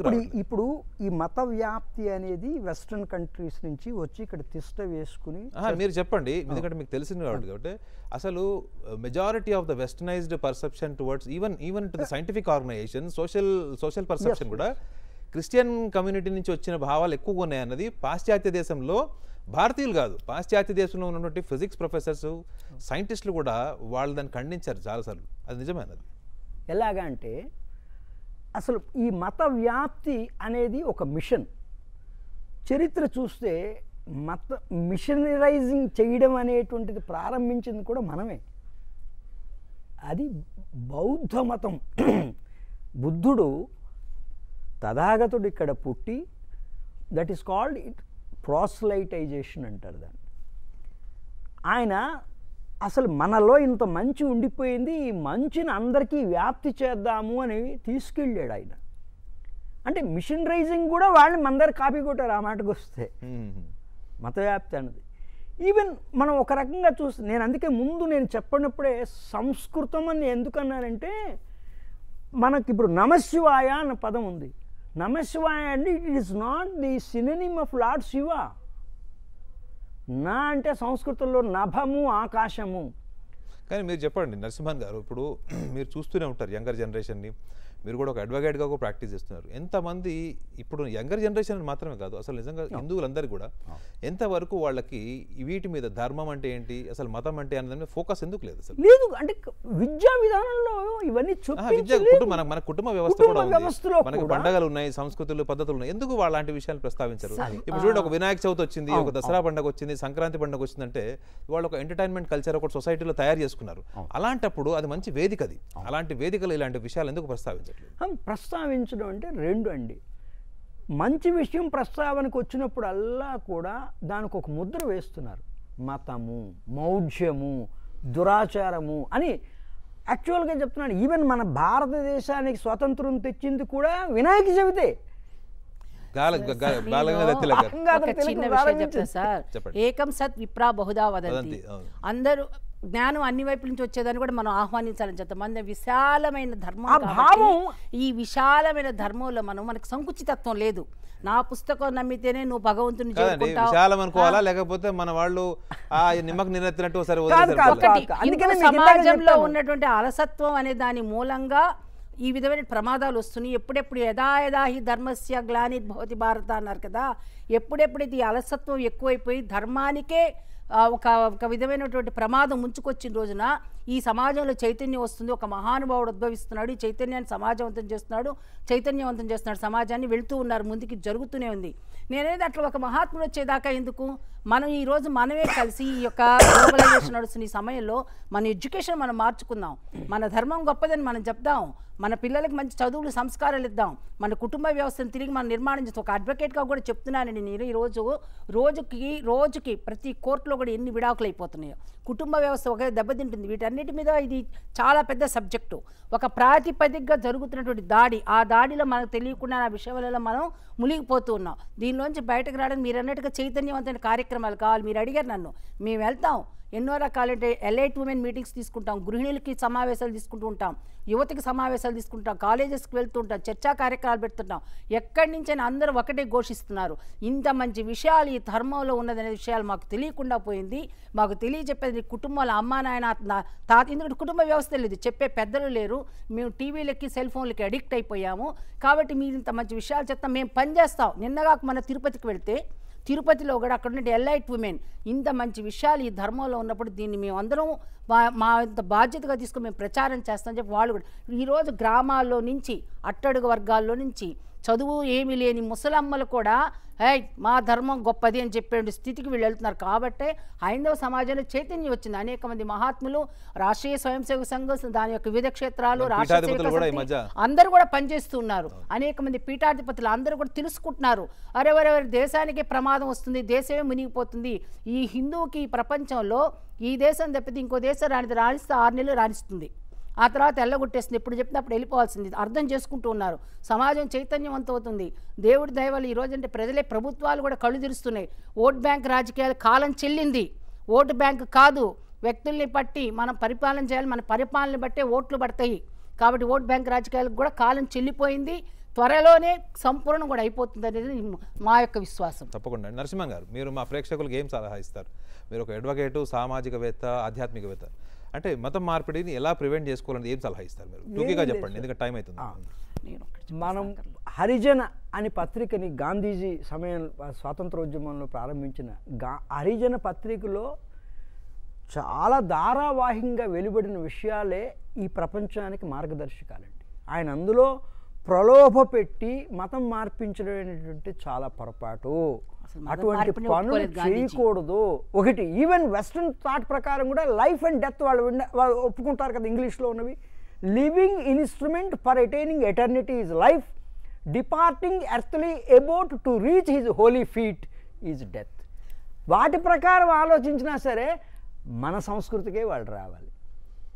కానీ ఇప్పుడు ఈ మత వ్యాప్తి అనేది వెస్ట్రన్ కంట్రీస్ నుంచి వచ్చి ఇక్కడ తిష్ట వేసుకుని మీరు చెప్పండి ఎందుకంటే మీకు తెలిసింది కాబట్టి కాబట్టి అసలు majority of the westernized perception towards even even to the scientific organization social social perception కూడా క్రిస్టియన్ కమ్యూనిటీ నుంచి వచ్చిన భావాలు ఎక్కువగా ఉన్నాయన్నది పాశ్చాత్య దేశంలో భారతీయులు కాదు పాశ్చాత్య దేశంలో ఉన్నటువంటి ఫిజిక్స్ ప్రొఫెసర్స్ సైంటిస్టులు కూడా వాళ్ళు దాన్ని ఖండించారు చాలాసార్లు అది నిజమైనది ఎలాగా అంటే అసలు ఈ మత వ్యాప్తి అనేది ఒక మిషన్ చరిత్ర చూస్తే మత మిషనరైజింగ్ చేయడం అనేటువంటిది ప్రారంభించింది కూడా మనమే అది బౌద్ధ మతం బుద్ధుడు తథాగతుడు ఇక్కడ పుట్టి that is called it proselytization అంటారు దాన్ని ఆయన అసలు మనలో ఇంత మంచి ఉండిపోయింది ఈ మంచిని అందరికీ వ్యాప్తి చేద్దాము అని తీసుకెళ్ళాడు ఆయన అంటే మిషన్ రైజింగ్ కూడా వాళ్ళని అందరు కాపీ కొట్టారు ఆ మాటకు వస్తే మతవ్యాప్తి అన్నది ఈవెన్ మనం ఒక రకంగా చూస్తే నేను అందుకే ముందు నేను చెప్పినప్పుడే సంస్కృతం అని ఎందుకన్నానంటే మనకి ఇప్పుడు నమశివాయ అన్న పదం ఉంది నమశివాయ అంటే it is not the synonym of Lord Shiva నా అంటే సంస్కృతంలో నభము ఆకాశము కానీ మీరు చెప్పండి నరసింహన్ గారు ఇప్పుడు మీరు చూస్తూనే ఉంటారు యంగర్ జనరేషన్ని మీరు కూడా ఒక అడ్వకేట్గా కూడా ప్రాక్టీస్ చేస్తున్నారు ఎంతమంది ఇప్పుడు యంగర్ జనరేషన్ మాత్రమే కాదు అసలు నిజంగా హిందువులందరూ కూడా ఎంతవరకు వాళ్ళకి వీటి మీద ధర్మం అంటే ఏంటి అసలు మతం అంటే అన్నది ఫోకస్ ఎందుకు లేదు అసలు లేదు అంటే విద్యా విధానంలో ఇవన్నీ విద్య మన కుటుంబ వ్యవస్థ కూడా మనకి పండగలు ఉన్నాయి సంస్కృతులు పద్ధతులు ఉన్నాయి ఎందుకు వాళ్ళంటి విషయాలు ప్రస్తావించారు ఇప్పుడు చూడండి ఒక వినాయక చవితి వచ్చింది ఒక దసరా పండుగ వచ్చింది సంక్రాంతి పండుగ వచ్చిందంటే వాళ్ళు ఒక ఎంటర్టైన్మెంట్ కల్చర్ ఒక సొసైటీలో తయారు చేసుకున్నారు అలాంటప్పుడు అది మంచి వేదిక అది అలాంటి వేదికలు ఇలాంటి విషయాలు ఎందుకు ప్రస్తావించారు ప్రస్తావించడం అంటే రెండు అండి మంచి విషయం ప్రస్తావనకు వచ్చినప్పుడల్లా కూడా దానికి ఒక ముద్ర వేస్తున్నారు మతము మౌఢ్యము దురాచారము అని యాక్చువల్గా చెప్తున్నాను ఈవెన్ మన భారతదేశానికి స్వతంత్రం తెచ్చింది కూడా వినాయక చవితే చిన్న విషయం చెప్తాను సార్ ఏకం సత్ విప్రా బహుదా వదంతి అందరూ జ్ఞానం అన్ని వైపుల నుంచి వచ్చేదని కూడా మనం ఆహ్వానించాలని చెప్తాం మన విశాలమైన ధర్మం భావం ఈ విశాలమైన ధర్మంలో మనం మనకు సంకుచితత్వం లేదు నా పుస్తకం నమ్మితేనే నువ్వు భగవంతుని విశాలం అనుకోవాలా లేకపోతే మన వాళ్ళు ఆ నిన్నెత్తినట్టు సమాజంలో ఉన్నటువంటి అలసత్వం అనే దాని మూలంగా ఈ విధమైన ప్రమాదాలు వస్తున్నాయి ఎప్పుడెప్పుడు యథాయథాహి ధర్మస్య గ్లాని భవతి భారత అన్నారు కదా ఎప్పుడెప్పుడు ఈ అలసత్వం ఎక్కువైపోయి ధర్మానికే ఒక ఒక విధమైనటువంటి ప్రమాదం ముంచుకొచ్చిన రోజున ఈ సమాజంలో చైతన్యం వస్తుంది ఒక మహానుభావుడు ఉద్భవిస్తున్నాడు ఈ చైతన్యాన్ని సమాజవంతం చేస్తున్నాడు చైతన్యవంతం చేస్తున్నాడు సమాజాన్ని వెళుతూ ఉన్నారు ముందుకి జరుగుతూనే ఉంది నేనేది అట్లా ఒక మహాత్ముడు వచ్చేదాకా ఎందుకు మనం ఈరోజు మనమే కలిసి ఈ యొక్క గ్లోబలైజేషన్ నడుస్తున్న ఈ సమయంలో మన ఎడ్యుకేషన్ మనం మార్చుకుందాం మన ధర్మం గొప్పదని మనం చెప్దాం మన పిల్లలకి మంచి చదువులు సంస్కారాలు ఇద్దాం మన కుటుంబ వ్యవస్థను తిరిగి మనం నిర్మాణించు ఒక అడ్వకేట్గా కూడా చెప్తున్నానండి నేను ఈరోజు రోజుకి రోజుకి ప్రతి కోర్టులో కూడా ఎన్ని విడాకులు అయిపోతున్నాయో కుటుంబ వ్యవస్థ ఒకే దెబ్బతింటుంది వీటన్నిటి మీద ఇది చాలా పెద్ద సబ్జెక్టు ఒక ప్రాతిపదికగా జరుగుతున్నటువంటి దాడి ఆ దాడిలో మనకు తెలియకుండా ఆ విషయాలలో మనం మునిగిపోతూ ఉన్నాం దీనిలోంచి బయటకు రావడానికి మీరు అన్నట్టుగా చైతన్యవంతమైన కార్యక్రమాలు కావాలి మీరు అడిగారు నన్ను మేము వెళ్తాం ఎన్నో రకాలంటే ఎలైట్ ఉమెన్ మీటింగ్స్ తీసుకుంటాం గృహిణులకి సమావేశాలు తీసుకుంటూ ఉంటాం యువతకి సమావేశాలు తీసుకుంటాం కాలేజెస్కి వెళ్తూ ఉంటాం చర్చా కార్యక్రమాలు పెడుతుంటాం ఎక్కడి నుంచైనా అందరూ ఒకటే ఘోషిస్తున్నారు ఇంత మంచి విషయాలు ఈ ధర్మంలో ఉన్నదనే విషయాలు మాకు తెలియకుండా పోయింది మాకు తెలియజెప్పేది కుటుంబాల అమ్మా నాయన తాత ఎందుకంటే కుటుంబ వ్యవస్థ లేదు చెప్పే పెద్దలు లేరు మేము టీవీలకి సెల్ ఫోన్లకి అడిక్ట్ అయిపోయాము కాబట్టి మీరు ఇంత మంచి విషయాలు చెప్తాం మేము పనిచేస్తాం నిన్నగా మన తిరుపతికి వెళ్తే తిరుపతిలో కూడా అక్కడ ఉండే ఎలైట్ ఉమెన్ ఇంత మంచి విషయాలు ఈ ధర్మంలో ఉన్నప్పుడు దీన్ని మేము అందరం మా మా ఇంత బాధ్యతగా తీసుకుని మేము ప్రచారం చేస్తామని చెప్పి వాళ్ళు కూడా ఈరోజు గ్రామాల్లో నుంచి అట్టడుగు వర్గాల్లో నుంచి చదువు ఏమీ లేని ముసలమ్మలు కూడా ఏ మా ధర్మం గొప్పది అని చెప్పే స్థితికి వీళ్ళు వెళ్తున్నారు కాబట్టే హైందవ సమాజంలో చైతన్యం వచ్చింది అనేక మంది మహాత్ములు రాష్ట్రీయ స్వయం సేవక సంఘం దాని యొక్క వివిధ క్షేత్రాలు రాష్ట్రీయ అందరూ కూడా పనిచేస్తున్నారు అనేక మంది పీఠాధిపతులు అందరూ కూడా తెలుసుకుంటున్నారు అరెవరెవరి దేశానికి ప్రమాదం వస్తుంది దేశమే మునిగిపోతుంది ఈ హిందువుకి ఈ ప్రపంచంలో ఈ దేశం తప్పితే ఇంకో దేశం రాని రాణిస్తే ఆరు నెలలు రాణిస్తుంది ఆ తర్వాత ఎల్లగొట్టేస్తుంది ఇప్పుడు చెప్పినప్పుడు వెళ్ళిపోవాల్సింది అర్థం చేసుకుంటూ ఉన్నారు సమాజం చైతన్యవంతవుతుంది దేవుడి దయవల్ల అంటే ప్రజలే ప్రభుత్వాలు కూడా కళ్ళు తెరుస్తున్నాయి ఓట్ బ్యాంక్ రాజకీయాలు కాలం చెల్లింది ఓటు బ్యాంక్ కాదు వ్యక్తుల్ని బట్టి మనం పరిపాలన చేయాలి మన పరిపాలన బట్టే ఓట్లు పడతాయి కాబట్టి ఓట్ బ్యాంక్ రాజకీయాలకు కూడా కాలం చెల్లిపోయింది త్వరలోనే సంపూర్ణం కూడా అయిపోతుంది అనేది మా యొక్క విశ్వాసం తప్పకుండా నరసింహ గారు మీరు మా ప్రేక్షకులకు ఏం సలహా ఇస్తారు మీరు ఒక అడ్వకేటు సామాజికవేత్త ఆధ్యాత్మికవేత్త అంటే మతం మార్పిడిని ఎలా ప్రివెంట్ చేసుకోవాలని ఏం సలహా ఇస్తారు మీరు టూకీగా చెప్పండి ఎందుకంటే టైం అవుతుంది మనం హరిజన అనే పత్రికని గాంధీజీ సమయం స్వాతంత్రోద్యమంలో ప్రారంభించిన గా హరిజన పత్రికలో చాలా ధారావాహికంగా వెలువడిన విషయాలే ఈ ప్రపంచానికి మార్గదర్శకాలండి ఆయన అందులో ప్రలోభ పెట్టి మతం మార్పించడమైనటువంటి చాలా పొరపాటు అటువంటి పనులు చేయకూడదు ఒకటి ఈవెన్ వెస్ట్రన్ థాట్ ప్రకారం కూడా లైఫ్ అండ్ డెత్ వాళ్ళు వాళ్ళు ఒప్పుకుంటారు కదా ఇంగ్లీష్లో ఉన్నవి living instrument for attaining eternity is life departing earthly about to reach his holy feet is death వాటి ప్రకారం ఆలోచించినా సరే మన సంస్కృతికే వాళ్ళు రావాలి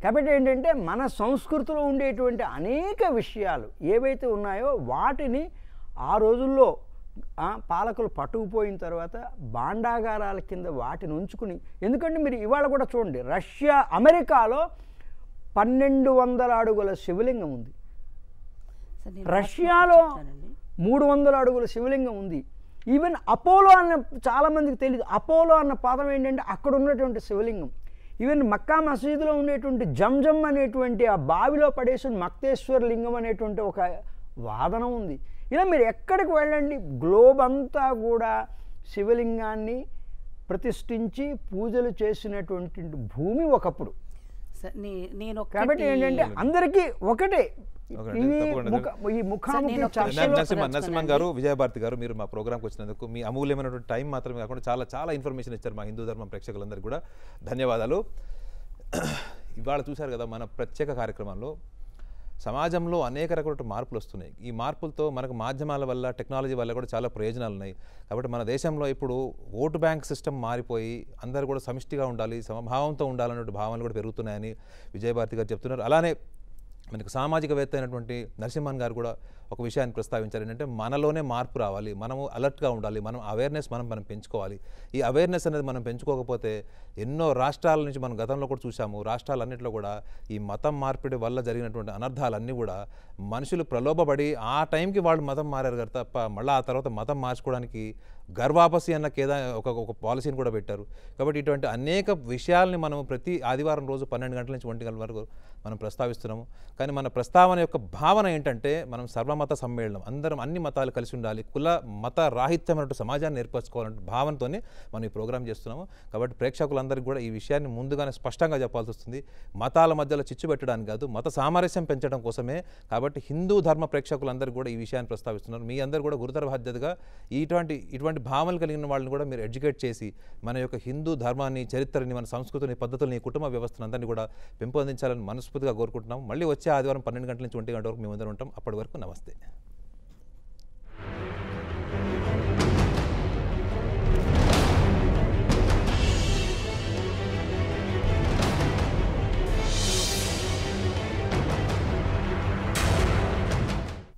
కాబట్టి ఏంటంటే మన సంస్కృతిలో ఉండేటువంటి అనేక విషయాలు ఏవైతే ఉన్నాయో వాటిని ఆ రోజుల్లో పాలకులు పట్టుకుపోయిన తర్వాత బాండాగారాల కింద వాటిని ఉంచుకుని ఎందుకంటే మీరు ఇవాళ కూడా చూడండి రష్యా అమెరికాలో పన్నెండు వందల అడుగుల శివలింగం ఉంది రష్యాలో మూడు వందల అడుగుల శివలింగం ఉంది ఈవెన్ అపోలో అన్న చాలామందికి తెలియదు అపోలో అన్న పదం ఏంటంటే అక్కడ ఉన్నటువంటి శివలింగం ఈవెన్ మక్కా మసీదులో ఉండేటువంటి జంజం అనేటువంటి ఆ బావిలో పడేసిన మక్తేశ్వర లింగం అనేటువంటి ఒక వాదన ఉంది ఇలా మీరు ఎక్కడికి వెళ్ళండి గ్లోబ్ అంతా కూడా శివలింగాన్ని ప్రతిష్ఠించి పూజలు చేసినటువంటి భూమి ఒకప్పుడు నేను కాబట్టి ఏంటంటే అందరికీ ఒకటే నరసింహ గారు విజయభారతి గారు మీరు మా ప్రోగ్రామ్కి వచ్చినందుకు మీ అమూల్యమైనటువంటి టైం మాత్రమే కాకుండా చాలా చాలా ఇన్ఫర్మేషన్ ఇచ్చారు మా హిందూ ధర్మం ప్రేక్షకులందరికీ కూడా ధన్యవాదాలు ఇవాళ చూశారు కదా మన ప్రత్యేక కార్యక్రమంలో సమాజంలో అనేక రకాల మార్పులు వస్తున్నాయి ఈ మార్పులతో మనకు మాధ్యమాల వల్ల టెక్నాలజీ వల్ల కూడా చాలా ప్రయోజనాలు ఉన్నాయి కాబట్టి మన దేశంలో ఇప్పుడు ఓటు బ్యాంక్ సిస్టమ్ మారిపోయి అందరూ కూడా సమిష్టిగా ఉండాలి సమభావంతో ఉండాలనే భావనలు కూడా పెరుగుతున్నాయని విజయభారతి గారు చెప్తున్నారు అలానే మనకు సామాజికవేత్త అయినటువంటి నరసింహన్ గారు కూడా ఒక విషయాన్ని ప్రస్తావించారు ఏంటంటే మనలోనే మార్పు రావాలి మనము అలర్ట్గా ఉండాలి మనం అవేర్నెస్ మనం మనం పెంచుకోవాలి ఈ అవేర్నెస్ అనేది మనం పెంచుకోకపోతే ఎన్నో రాష్ట్రాల నుంచి మనం గతంలో కూడా చూసాము రాష్ట్రాలన్నింటిలో కూడా ఈ మతం మార్పిడి వల్ల జరిగినటువంటి అనర్థాలన్నీ కూడా మనుషులు ప్రలోభపడి ఆ టైంకి వాళ్ళు మతం మారారు కదా తప్ప మళ్ళీ ఆ తర్వాత మతం మార్చుకోవడానికి గర్వాపసి అన్న కేదా ఒక ఒక పాలసీని కూడా పెట్టారు కాబట్టి ఇటువంటి అనేక విషయాల్ని మనం ప్రతి ఆదివారం రోజు పన్నెండు గంటల నుంచి ఒంటి గంటల వరకు మనం ప్రస్తావిస్తున్నాము కానీ మన ప్రస్తావన యొక్క భావన ఏంటంటే మనం సర్వమత సమ్మేళనం అందరం అన్ని మతాలు కలిసి ఉండాలి కుల మత రాహిత్యమైనటువంటి సమాజాన్ని ఏర్పరచుకోవాలంటే భావనతోనే మనం ఈ ప్రోగ్రాం చేస్తున్నాము కాబట్టి ప్రేక్షకులందరికీ కూడా ఈ విషయాన్ని ముందుగానే స్పష్టంగా చెప్పాల్సి వస్తుంది మతాల మధ్యలో చిచ్చు పెట్టడానికి కాదు మత సామరస్యం పెంచడం కోసమే కాబట్టి హిందూ ధర్మ ప్రేక్షకులందరూ కూడా ఈ విషయాన్ని ప్రస్తావిస్తున్నారు మీ అందరూ కూడా గురుతర బాధ్యతగా ఇటువంటి ఇటువంటి ఇలాంటి భావనలు కలిగిన వాళ్ళని కూడా మీరు ఎడ్యుకేట్ చేసి మన యొక్క హిందూ ధర్మాన్ని చరిత్రని మన సంస్కృతిని పద్ధతులని కుటుంబ వ్యవస్థను అందరినీ కూడా పెంపొందించాలని మనస్ఫూర్తిగా కోరుకుంటున్నాం మళ్ళీ వచ్చే ఆదివారం పన్నెండు గంటల నుంచి ఒంటి గంట వరకు మేము అందరం ఉంటాం అప్పటి వరకు నమస్తే